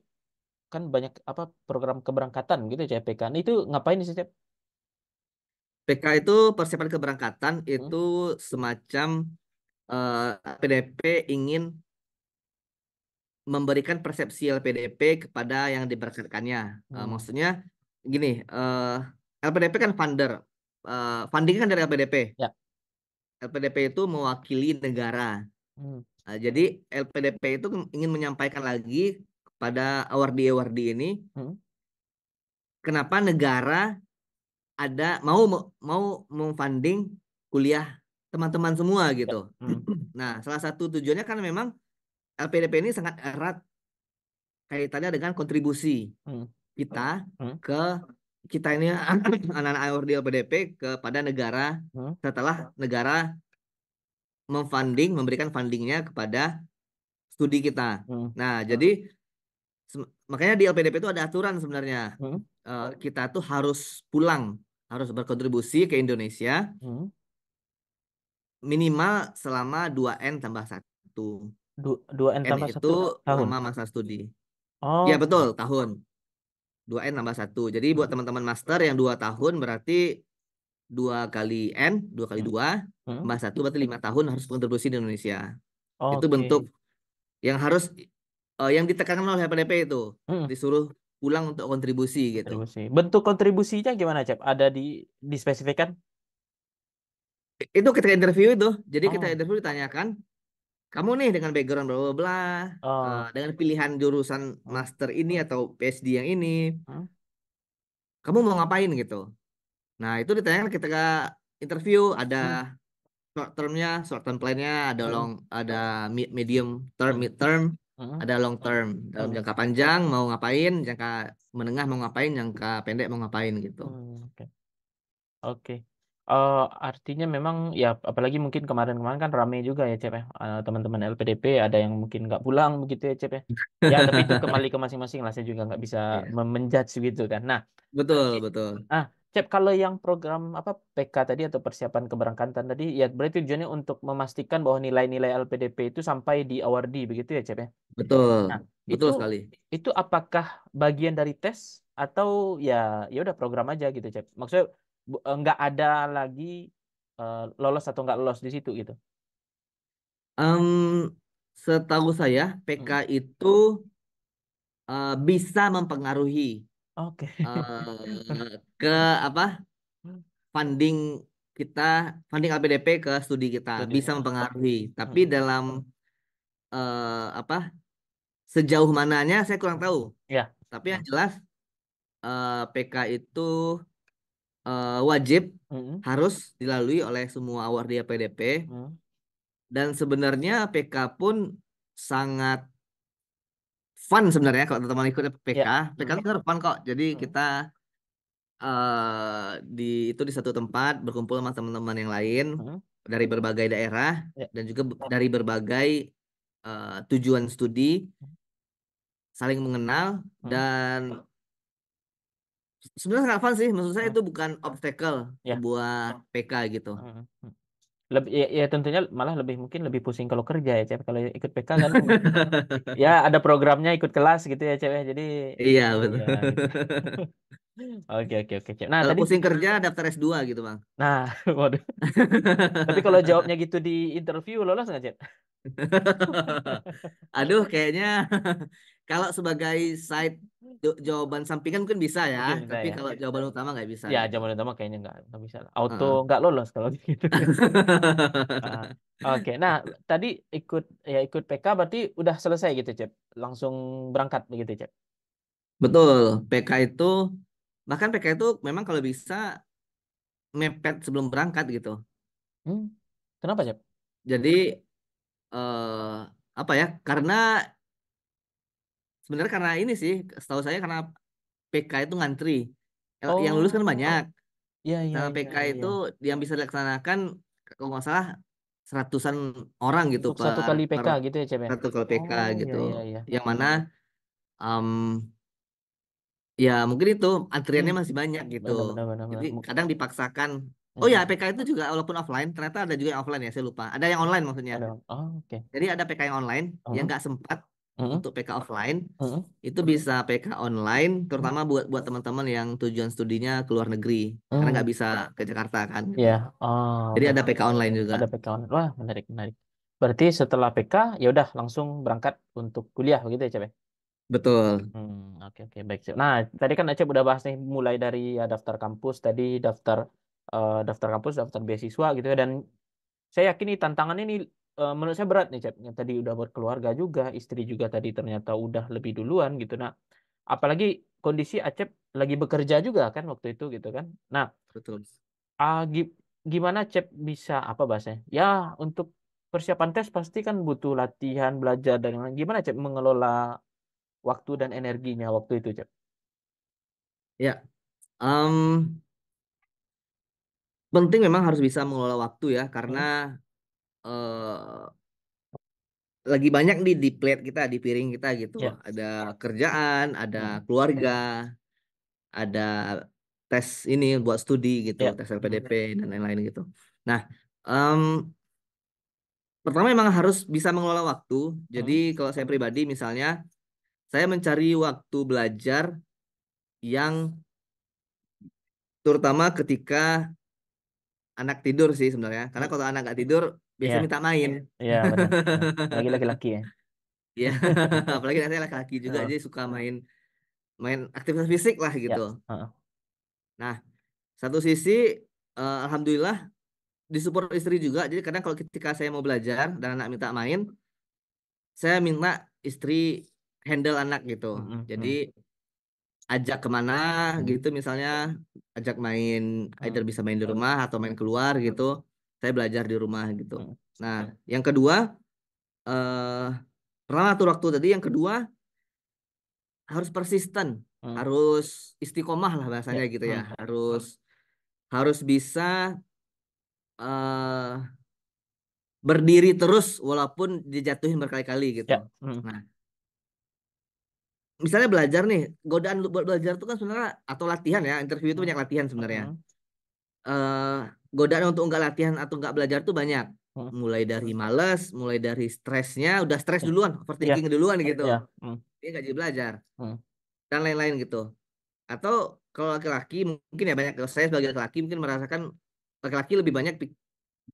kan banyak apa, program keberangkatan gitu ya, PKN Nah, itu ngapain sih, cewek PK itu persiapan keberangkatan, hmm. itu semacam LPDP eh, ingin memberikan persepsi LPDP kepada yang diberkatkannya. Eh, hmm. Uh, maksudnya gini, uh, eh, LPDP kan funder, uh, funding kan dari LPDP. Ya. LPDP itu mewakili negara. Hmm. Uh, jadi LPDP itu ingin menyampaikan lagi kepada awardee awardee ini, hmm. kenapa negara ada mau mau memfunding kuliah teman-teman semua iya. gitu. Hmm. Nah, salah satu tujuannya kan memang LPDP eh, ini sangat erat kaitannya dengan kontribusi hmm. kita hmm. ke kita ini anak-anak award di LPDP kepada negara hmm. setelah negara memfunding memberikan fundingnya kepada studi kita. Hmm. Nah, hmm. jadi makanya di LPDP itu ada aturan sebenarnya hmm. uh, kita tuh harus pulang, harus berkontribusi ke Indonesia hmm minimal selama 2N tambah 1. 2N N tambah 1 tahun. Selama masa studi. Oh. Ya betul, tahun. 2N tambah 1. Jadi buat teman-teman master yang 2 tahun berarti 2 kali N, 2 kali 2, hmm. hmm. tambah 1 berarti 5 tahun harus kontribusi di Indonesia. Oh, itu okay. bentuk yang harus uh, yang ditekankan oleh HPDP itu. Hmm. Disuruh pulang untuk kontribusi gitu. Kontribusi. Bentuk kontribusinya gimana, Cep? Ada di di spesifikan itu ketika interview itu jadi oh. kita interview ditanyakan kamu nih dengan background bla bla bla eh, oh. uh, dengan pilihan jurusan master ini atau PhD yang ini huh? kamu mau ngapain gitu nah itu ditanyakan ketika interview ada hmm. short termnya short term plannya ada hmm. long ada medium term mid term hmm. ada long term dalam hmm. jangka panjang mau ngapain jangka menengah mau ngapain jangka pendek mau ngapain gitu oke hmm, oke okay. okay. Uh, artinya memang ya apalagi mungkin kemarin-kemarin kan ramai juga ya, Cep, ya, uh, teman-teman LPDP ada yang mungkin nggak pulang begitu ya, Cep, ya. Ya tapi itu kembali ke masing-masing lah, saya juga nggak bisa yeah. Iya. menjudge gitu kan. Nah, Betul okay. betul. ah, Cep, kalau yang program apa, PK tadi atau persiapan keberangkatan tadi, ya berarti tujuannya untuk memastikan bahwa nilai-nilai LPDP itu sampai di awardi begitu ya, Cep, ya? Nah, Betul, itu betul sekali. itu apakah bagian dari tes atau ya ya udah program aja gitu, Cep? Maksudnya Eh, nggak ada lagi uh, lolos atau nggak lolos di situ gitu? Um, setahu saya PK hmm. itu uh, bisa mempengaruhi Okay. uh, ke apa funding kita funding APDP ke studi kita studi. bisa mempengaruhi tapi hmm. dalam uh, apa sejauh mananya saya kurang tahu ya tapi yang jelas uh, PK itu uh, wajib hmm. harus dilalui oleh semua awardia PDP hmm. dan sebenarnya PK pun sangat fun sebenarnya kalau teman-teman ikut PK yeah. PK mm hmm. fun kok jadi hmm. kita uh, di itu di satu tempat berkumpul sama teman-teman yang lain hmm. dari berbagai daerah yeah. dan juga hmm. dari berbagai uh, tujuan studi hmm. saling mengenal hmm. dan sebenarnya nggak fun sih maksud saya hmm. itu bukan obstacle ya. buat hmm. PK gitu hmm, lebih ya, ya tentunya malah lebih mungkin lebih pusing kalau kerja ya cewek kalau ikut PK kan ya ada programnya ikut kelas gitu ya cewek ya. jadi iya ya, betul ya, Oke oke oke. Nah, kalau tadi pusing kerja daftar S2 gitu, Bang. Nah, waduh. Tapi kalau jawabnya gitu di interview lolos nggak, Cep? Aduh, kayaknya kalau sebagai side jawaban sampingan mungkin bisa ya, mungkin bisa, tapi ya. kalau iya. jawaban utama nggak bisa. Ya, ya, jawaban utama kayaknya nggak nggak bisa. Auto nggak lolos kalau gitu. uh, Oke, okay. nah tadi ikut ya ikut PK berarti udah selesai gitu, Cep. Langsung berangkat begitu, Cep. Betul, PK itu bahkan PK itu memang kalau bisa mepet sebelum berangkat gitu. Hmm. Kenapa, Cep? Jadi uh, apa ya? Karena sebenarnya karena ini sih setahu saya karena PK itu ngantri oh. yang lulus kan oh, banyak ya, ya, nah, PK ya, iya. itu yang bisa dilaksanakan kalau nggak salah seratusan orang gitu Untuk per, satu kali PK per, gitu ya cemen ya? satu kali PK oh, iya, gitu ya, ya, ya. yang mana um, ya mungkin itu antriannya hmm. masih banyak gitu benar, benar, benar, jadi kadang dipaksakan Oh ya, hmm. PK itu juga walaupun offline, ternyata ada juga yang offline ya, saya lupa. Ada yang online maksudnya. Oh, oke. Okay. Jadi ada PK yang online -huh. yang hmm. nggak sempat hmm. untuk PK offline hmm. itu bisa PK online terutama hmm. buat buat teman-teman yang tujuan studinya ke luar negeri hmm. karena nggak bisa ke Jakarta kan ya yeah. oh, jadi ada PK online juga ada PK online wah menarik menarik berarti setelah PK ya udah langsung berangkat untuk kuliah begitu ya Cabe? Ya? Betul. Hmm, oke okay, oke okay, baik. Nah, tadi kan Acep udah bahas nih mulai dari ya, daftar kampus tadi daftar uh, daftar kampus, daftar beasiswa gitu ya dan saya yakin nih tantangan ini. Eh, menurut saya berat nih Cep, yang tadi udah berkeluarga juga, istri juga tadi ternyata udah lebih duluan gitu. Nah, apalagi kondisi Acep lagi bekerja juga kan waktu itu gitu kan. Nah, betul. Uh, gimana Cep bisa apa bahasanya? Ya, untuk persiapan tes pasti kan butuh latihan, belajar dan Gimana Cep mengelola waktu dan energinya waktu itu, Cep? Ya. Um, penting memang harus bisa mengelola waktu ya karena hmm. Eh, lagi banyak nih di plate kita, di piring kita gitu. Yeah. Ada kerjaan, ada hmm. keluarga, ya. ada tes ini buat studi gitu, yeah. tes LPDP dan lain-lain gitu. Nah, um, pertama memang harus bisa mengelola waktu. Jadi hmm. kalau saya pribadi misalnya saya mencari waktu belajar yang terutama ketika anak tidur sih sebenarnya. Karena ya. kalau anak nggak tidur biasa yeah. minta main. Iya, yeah, benar. Lagi laki-laki ya. Iya, apalagi saya laki-laki juga uh. jadi suka main main aktivitas fisik lah iya. gitu. gitu. Uh. Nah, satu sisi, uh, alhamdulillah disupport istri juga. Jadi kadang kalau ketika saya mau belajar dan anak minta main, saya minta istri handle anak gitu. Mm -hmm. Jadi hmm. ajak kemana gitu misalnya, ajak main, either bisa main di rumah atau main keluar gitu saya belajar di rumah gitu. Hmm. Nah, yang kedua eh tuh waktu tadi yang kedua harus persisten, hmm. harus istiqomah lah bahasanya ya. gitu ya. Hmm. Harus harus bisa eh berdiri terus walaupun dijatuhin berkali-kali gitu. Ya. Hmm. Nah, misalnya belajar nih, godaan untuk belajar itu kan sebenarnya atau latihan ya, interview itu hmm. banyak latihan sebenarnya. Hmm uh, godaan untuk nggak latihan atau nggak belajar tuh banyak. Hmm. Mulai dari hmm. males, mulai dari stresnya, udah stres hmm. duluan, iya. overthinking yeah. duluan iya. gitu. Yeah. Hmm. Dia nggak jadi belajar. Hmm. Dan lain-lain gitu. Atau kalau laki-laki mungkin ya banyak kalau saya sebagai laki-laki mungkin merasakan laki-laki lebih banyak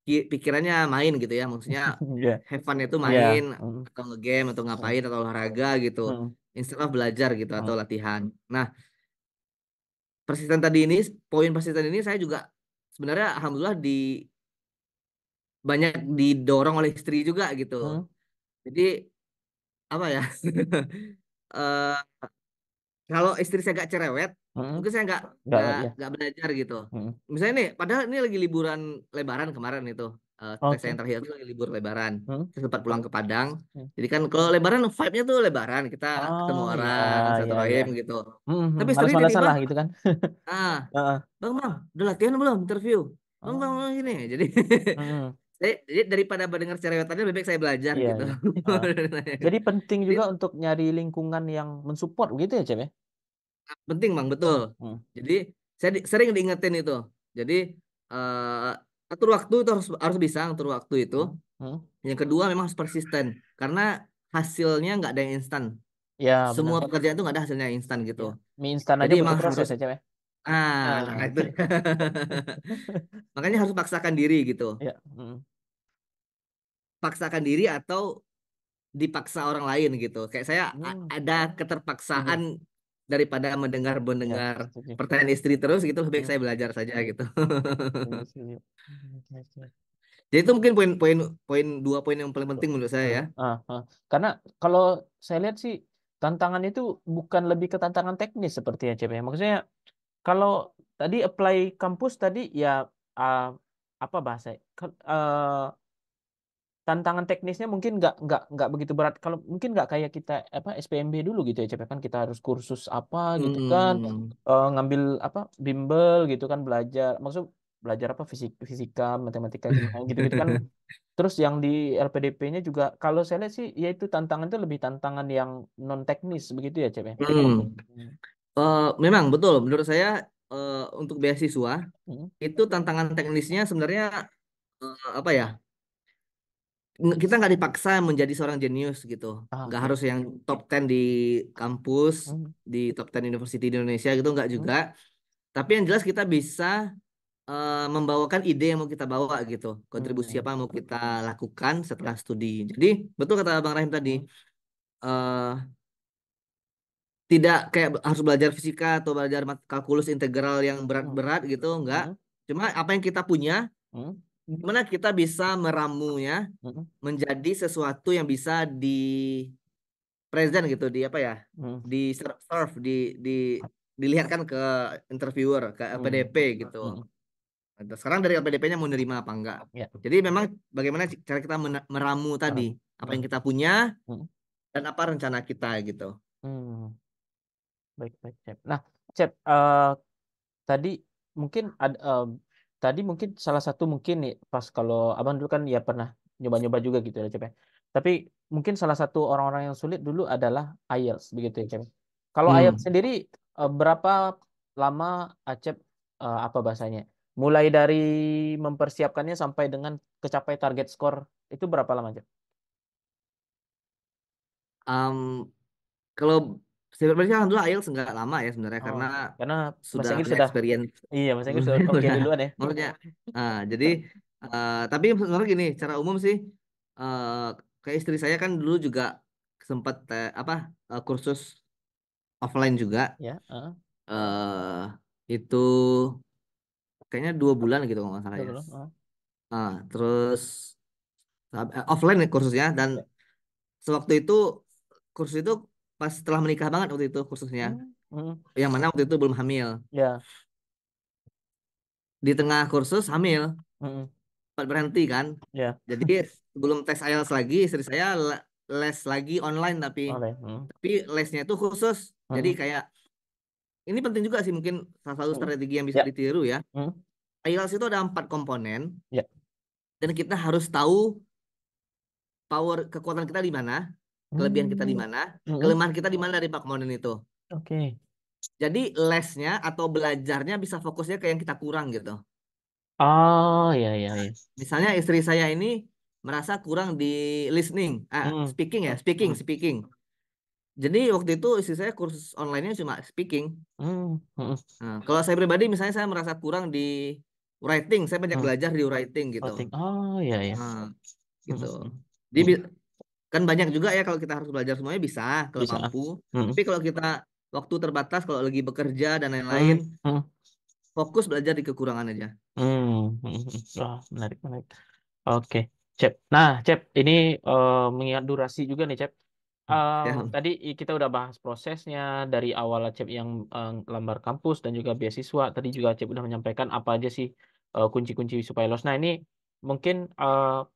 pikirannya main gitu ya maksudnya yeah. have fun itu iya. main yeah. atau ngegame atau ngapain atau olahraga gitu mm. instead of belajar gitu mm. atau latihan nah persisten tadi ini poin persisten ini saya juga sebenarnya alhamdulillah di banyak didorong oleh istri juga gitu. Hmm. Jadi apa ya? uh, kalau istri saya agak cerewet, hmm. mungkin saya nggak nggak ya. belajar gitu. Hmm. Misalnya nih, padahal ini lagi liburan Lebaran kemarin itu uh, eh, okay. saya yang terakhir itu lagi libur lebaran hmm? sempat pulang ke Padang hmm. jadi kan kalau lebaran vibe-nya tuh lebaran kita oh, ketemu iya, orang iya, satu iya, iya. gitu hmm, hmm tapi sering tiba salah gitu kan ah bang bang udah latihan belum interview bang bang, bang oh. ini hmm, hmm. jadi Jadi daripada mendengar cerewetannya lebih baik saya belajar iya, gitu. Iya. Jadi penting juga jadi, untuk nyari lingkungan yang mensupport gitu ya, Cem ya? Ah, penting, Bang, betul. Hmm. Jadi saya di, sering diingetin itu. Jadi uh, atur waktu itu harus harus bisa atur waktu itu. Hmm, hmm. Yang kedua memang harus persisten karena hasilnya nggak ada yang instan. Ya, Semua benar. pekerjaan itu nggak ada hasilnya instan gitu. Ya. Mie instan Jadi aja memang proses aja, ya. Ah, nah, itu. Makanya harus paksakan diri gitu. Ya. Hmm. Paksakan diri atau dipaksa orang lain gitu. Kayak saya hmm. ada keterpaksaan hmm daripada mendengar iya, mendengar ya, pertanyaan istri terus gitu lebih ya. saya belajar saja iya. gitu. Iya Jadi itu mungkin poin-poin poin dua poin yang paling penting menurut saya ya. Uh, uh. Karena kalau saya lihat sih tantangan itu bukan lebih ke tantangan teknis seperti ya ya. Maksudnya kalau tadi apply kampus tadi ya uh, apa bahasa? Uh, tantangan teknisnya mungkin nggak nggak nggak begitu berat kalau mungkin nggak kayak kita apa SPMB dulu gitu ya Cepet ya kan kita harus kursus apa gitu kan hmm. eh, ngambil apa bimbel gitu kan belajar maksud belajar apa fisik fisika matematika gitu gitu kan terus yang di LPDP-nya juga kalau saya lihat sih yaitu tantangan itu lebih tantangan yang non teknis begitu ya Cepet ya? hmm. uh, memang betul menurut saya uh, untuk beasiswa hmm. itu tantangan teknisnya sebenarnya uh, apa ya kita nggak dipaksa menjadi seorang jenius gitu ah, nggak ah, harus yang top ten di kampus hmm. di top 10 university di Indonesia gitu nggak hmm. juga hmm. tapi yang jelas kita bisa uh, membawakan ide yang mau kita bawa gitu kontribusi hmm. apa yang mau kita lakukan setelah studi jadi betul kata bang Rahim tadi uh, tidak kayak harus belajar fisika atau belajar kalkulus integral yang hmm. berat-berat gitu enggak cuma apa yang kita punya gimana kita bisa meramunya -huh. menjadi sesuatu yang bisa di present gitu di apa ya -huh. Mm. di serve di di dilihatkan ke interviewer ke LPDP mm. -huh. gitu -huh. Nah, sekarang dari LPDP-nya mau nerima apa enggak ya. jadi memang bagaimana cara kita meramu tadi hmm. apa yang mm. kita punya hmm. dan apa rencana kita gitu hmm. baik baik Cep nah Cep uh, tadi mungkin ada uh, tadi mungkin salah satu mungkin nih pas kalau abang dulu kan ya pernah nyoba-nyoba juga gitu ya cepet. Ya. Tapi mungkin salah satu orang-orang yang sulit dulu adalah IELTS begitu ya cepet. Kalau hmm. IELTS sendiri eh, berapa lama Acep eh, eh, apa bahasanya? Mulai dari mempersiapkannya sampai dengan kecapai target skor itu berapa lama Acep? Um, mmm, kalau Sebenarnya kan alhamdulillah IELTS enggak lama ya sebenarnya Oh, karena karena sudah punya sudah experience. iya mas Inggris sudah oke duluan ya. maksudnya uh, jadi uh, tapi sebenarnya gini, cara umum sih eh kayak istri saya kan dulu juga sempat uh, apa uh, kursus offline juga Ya, Uh. eh itu kayaknya dua bulan gitu kalau nggak salah ya. Ah, terus uh, offline ya kursusnya dan ya. sewaktu itu kursus itu pas setelah menikah banget waktu itu khususnya. Hmm. hmm. Yang mana waktu itu belum hamil. Yeah. Di tengah kursus hamil. Hmm. berhenti kan. Yeah. Jadi belum tes IELTS lagi istri saya les lagi online tapi Mm hmm. tapi lesnya itu khusus. Hmm. Jadi kayak ini penting juga sih mungkin salah satu hmm. strategi yang bisa yeah. ditiru ya. Hmm. IELTS itu ada empat komponen. Yeah. Dan kita harus tahu power kekuatan kita di mana. Kelebihan kita di hmm, mana? Kelemahan kita di mana dari Pak Monen itu? Oke. Okay. Jadi lesnya atau belajarnya bisa fokusnya ke yang kita kurang gitu. Oh, iya iya. iya. Misalnya istri saya ini merasa kurang di listening, ah, hmm. speaking ya, hmm, speaking, hmm. speaking. Jadi waktu itu istri saya kursus online-nya cuma speaking. Hmm. Nah, kalau saya pribadi misalnya saya merasa kurang di writing, saya banyak belajar di writing gitu. Oh, iya iya. Nah, gitu. Jadi kan banyak juga ya kalau kita harus belajar semuanya bisa kalau bisa. mampu hmm. tapi kalau kita waktu terbatas kalau lagi bekerja dan lain-lain hmm. Hmm. fokus belajar di kekurangan aja hmm. hmm, hmm. Wah, menarik menarik oke okay. Cep nah Cep ini uh, mengingat durasi juga nih Cep Um, ya. Tadi kita udah bahas prosesnya dari awal Acep yang um, eh, lembar kampus dan juga beasiswa. Tadi juga Acep udah menyampaikan apa aja sih eh, kunci-kunci uh, supaya lolos. Nah ini mungkin uh,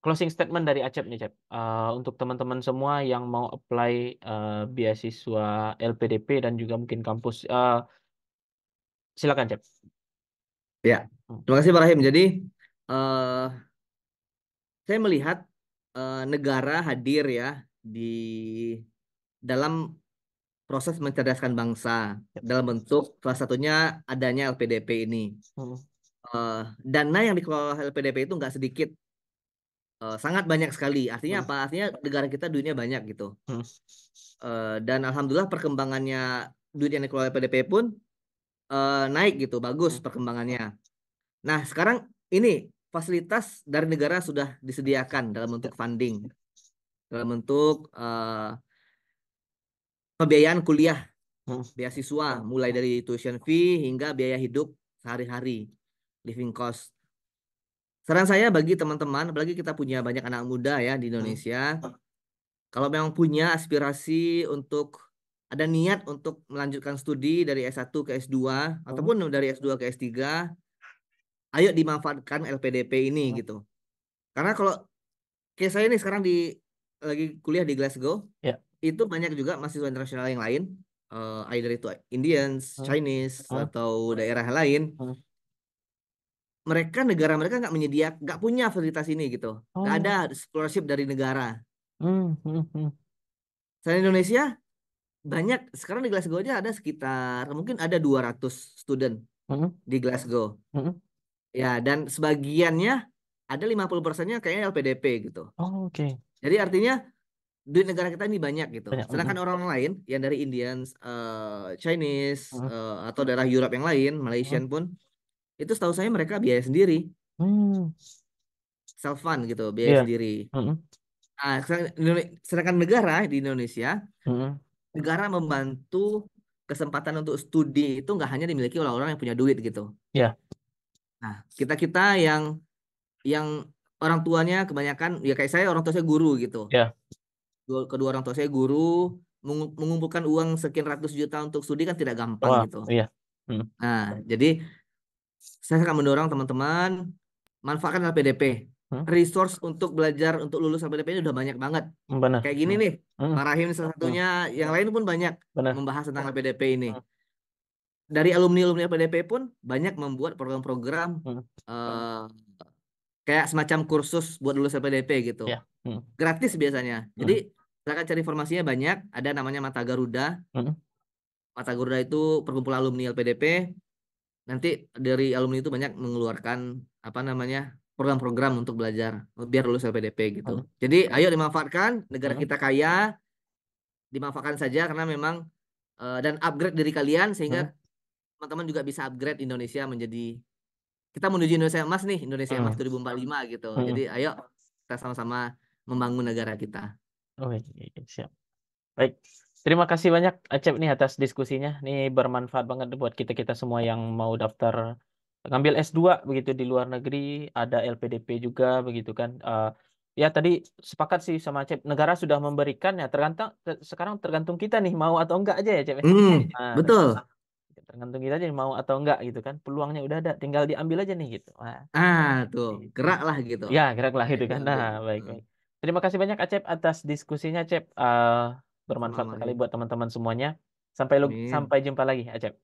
Closing statement dari Acep nih, Cep. Uh, eh, untuk teman-teman semua yang mau apply, uh, beasiswa LPDP dan juga mungkin kampus, Uh, silakan, Cep. Ya, hmm. terima kasih Pak Rahim. Jadi, uh, saya melihat, uh, negara hadir ya di dalam proses mencerdaskan bangsa yep. dalam bentuk salah satunya adanya LPDP ini. Hmm. Uh, dana yang dikelola LPDP itu nggak sedikit. Eh, sangat banyak sekali. Artinya hmm. apa? Artinya negara kita dunia banyak gitu. Uh, dan alhamdulillah perkembangannya duit yang dikeluarkan PDP pun uh, naik gitu, bagus hmm. perkembangannya. Nah sekarang ini fasilitas dari negara sudah disediakan dalam bentuk funding, dalam bentuk uh, pembiayaan kuliah, beasiswa mulai dari tuition fee hingga biaya hidup sehari-hari, living cost. Saran saya bagi teman-teman, apalagi kita punya banyak anak muda ya di hmm. Indonesia, kalau memang punya aspirasi untuk ada niat untuk melanjutkan studi dari S1 ke S2 hmm. ataupun dari S2 ke S3 ayo dimanfaatkan LPDP ini hmm. gitu karena kalau kayak saya nih sekarang di lagi kuliah di Glasgow yeah. itu banyak juga mahasiswa internasional yang lain uh, either itu Indians, hmm. Chinese atau daerah lain mereka negara mereka nggak menyediakan nggak punya fasilitas ini gitu nggak oh. ada scholarship dari negara hmm, hmm, hmm. selain Indonesia banyak sekarang di Glasgow aja ada sekitar mungkin ada 200 student hmm. di Glasgow hmm. ya dan sebagiannya ada 50 persennya kayaknya LPDP gitu oh, oke okay. jadi artinya duit negara kita ini banyak gitu. Banyak. Hmm. Sedangkan orang lain yang dari Indians, uh, Chinese, -hmm. uh, atau daerah Europe yang lain, Malaysian -hmm. pun itu setahu saya mereka biaya sendiri hmm. self fund gitu biaya yeah. sendiri mm-hmm. nah, sedangkan negara di Indonesia hmm negara membantu kesempatan untuk studi itu nggak hanya dimiliki oleh orang yang punya duit gitu ya yeah. nah kita kita yang yang orang tuanya kebanyakan ya kayak saya orang tua saya guru gitu ya yeah. kedua orang tua saya guru mengumpulkan uang sekian ratus juta untuk studi kan tidak gampang wow, gitu. Iya. Hmm. Nah, jadi saya akan mendorong teman-teman manfaatkan LPDP. Hmm? Resource untuk belajar untuk lulus LPDP ini udah banyak banget. Benar. Kayak gini hmm. nih, hmm. Pak Rahim salah satunya, hmm. yang lain pun banyak Benar. membahas tentang LPDP hmm. ini. Hmm. Dari alumni-alumni LPDP pun banyak membuat program-program hmm. uh, kayak semacam kursus buat lulus LPDP gitu. Yeah. Hmm. Gratis biasanya. Hmm. Jadi silakan cari informasinya banyak. Ada namanya Mata Garuda. Hmm. Mata Garuda itu perkumpulan alumni LPDP nanti dari alumni itu banyak mengeluarkan apa namanya program-program untuk belajar biar lulus LPDP gitu. Oh. Jadi ayo dimanfaatkan negara hmm. kita kaya dimanfaatkan saja karena memang uh, dan upgrade dari kalian sehingga hmm. teman-teman juga bisa upgrade Indonesia menjadi kita menuju Indonesia emas nih Indonesia emas 2045 hmm. gitu. Jadi ayo kita sama-sama membangun negara kita. Oke, siap. Baik. Terima kasih banyak Acep nih atas diskusinya. Ini bermanfaat banget buat kita-kita semua yang mau daftar ngambil S2 begitu di luar negeri, ada LPDP juga begitu kan. Uh, ya tadi sepakat sih sama Acep, negara sudah memberikan ya tergantung ter, sekarang tergantung kita nih mau atau enggak aja ya Acep. Mm, nah, betul. Tergantung kita aja mau atau enggak gitu kan. Peluangnya udah ada, tinggal diambil aja nih gitu. Nah, ah, tuh, gitu. geraklah gitu. Ya, geraklah gitu kan. Nah, baik-baik. Terima kasih banyak Acep atas diskusinya Acep. Uh, bermanfaat Amin. sekali buat teman-teman semuanya. Sampai lu, sampai jumpa lagi, Acep.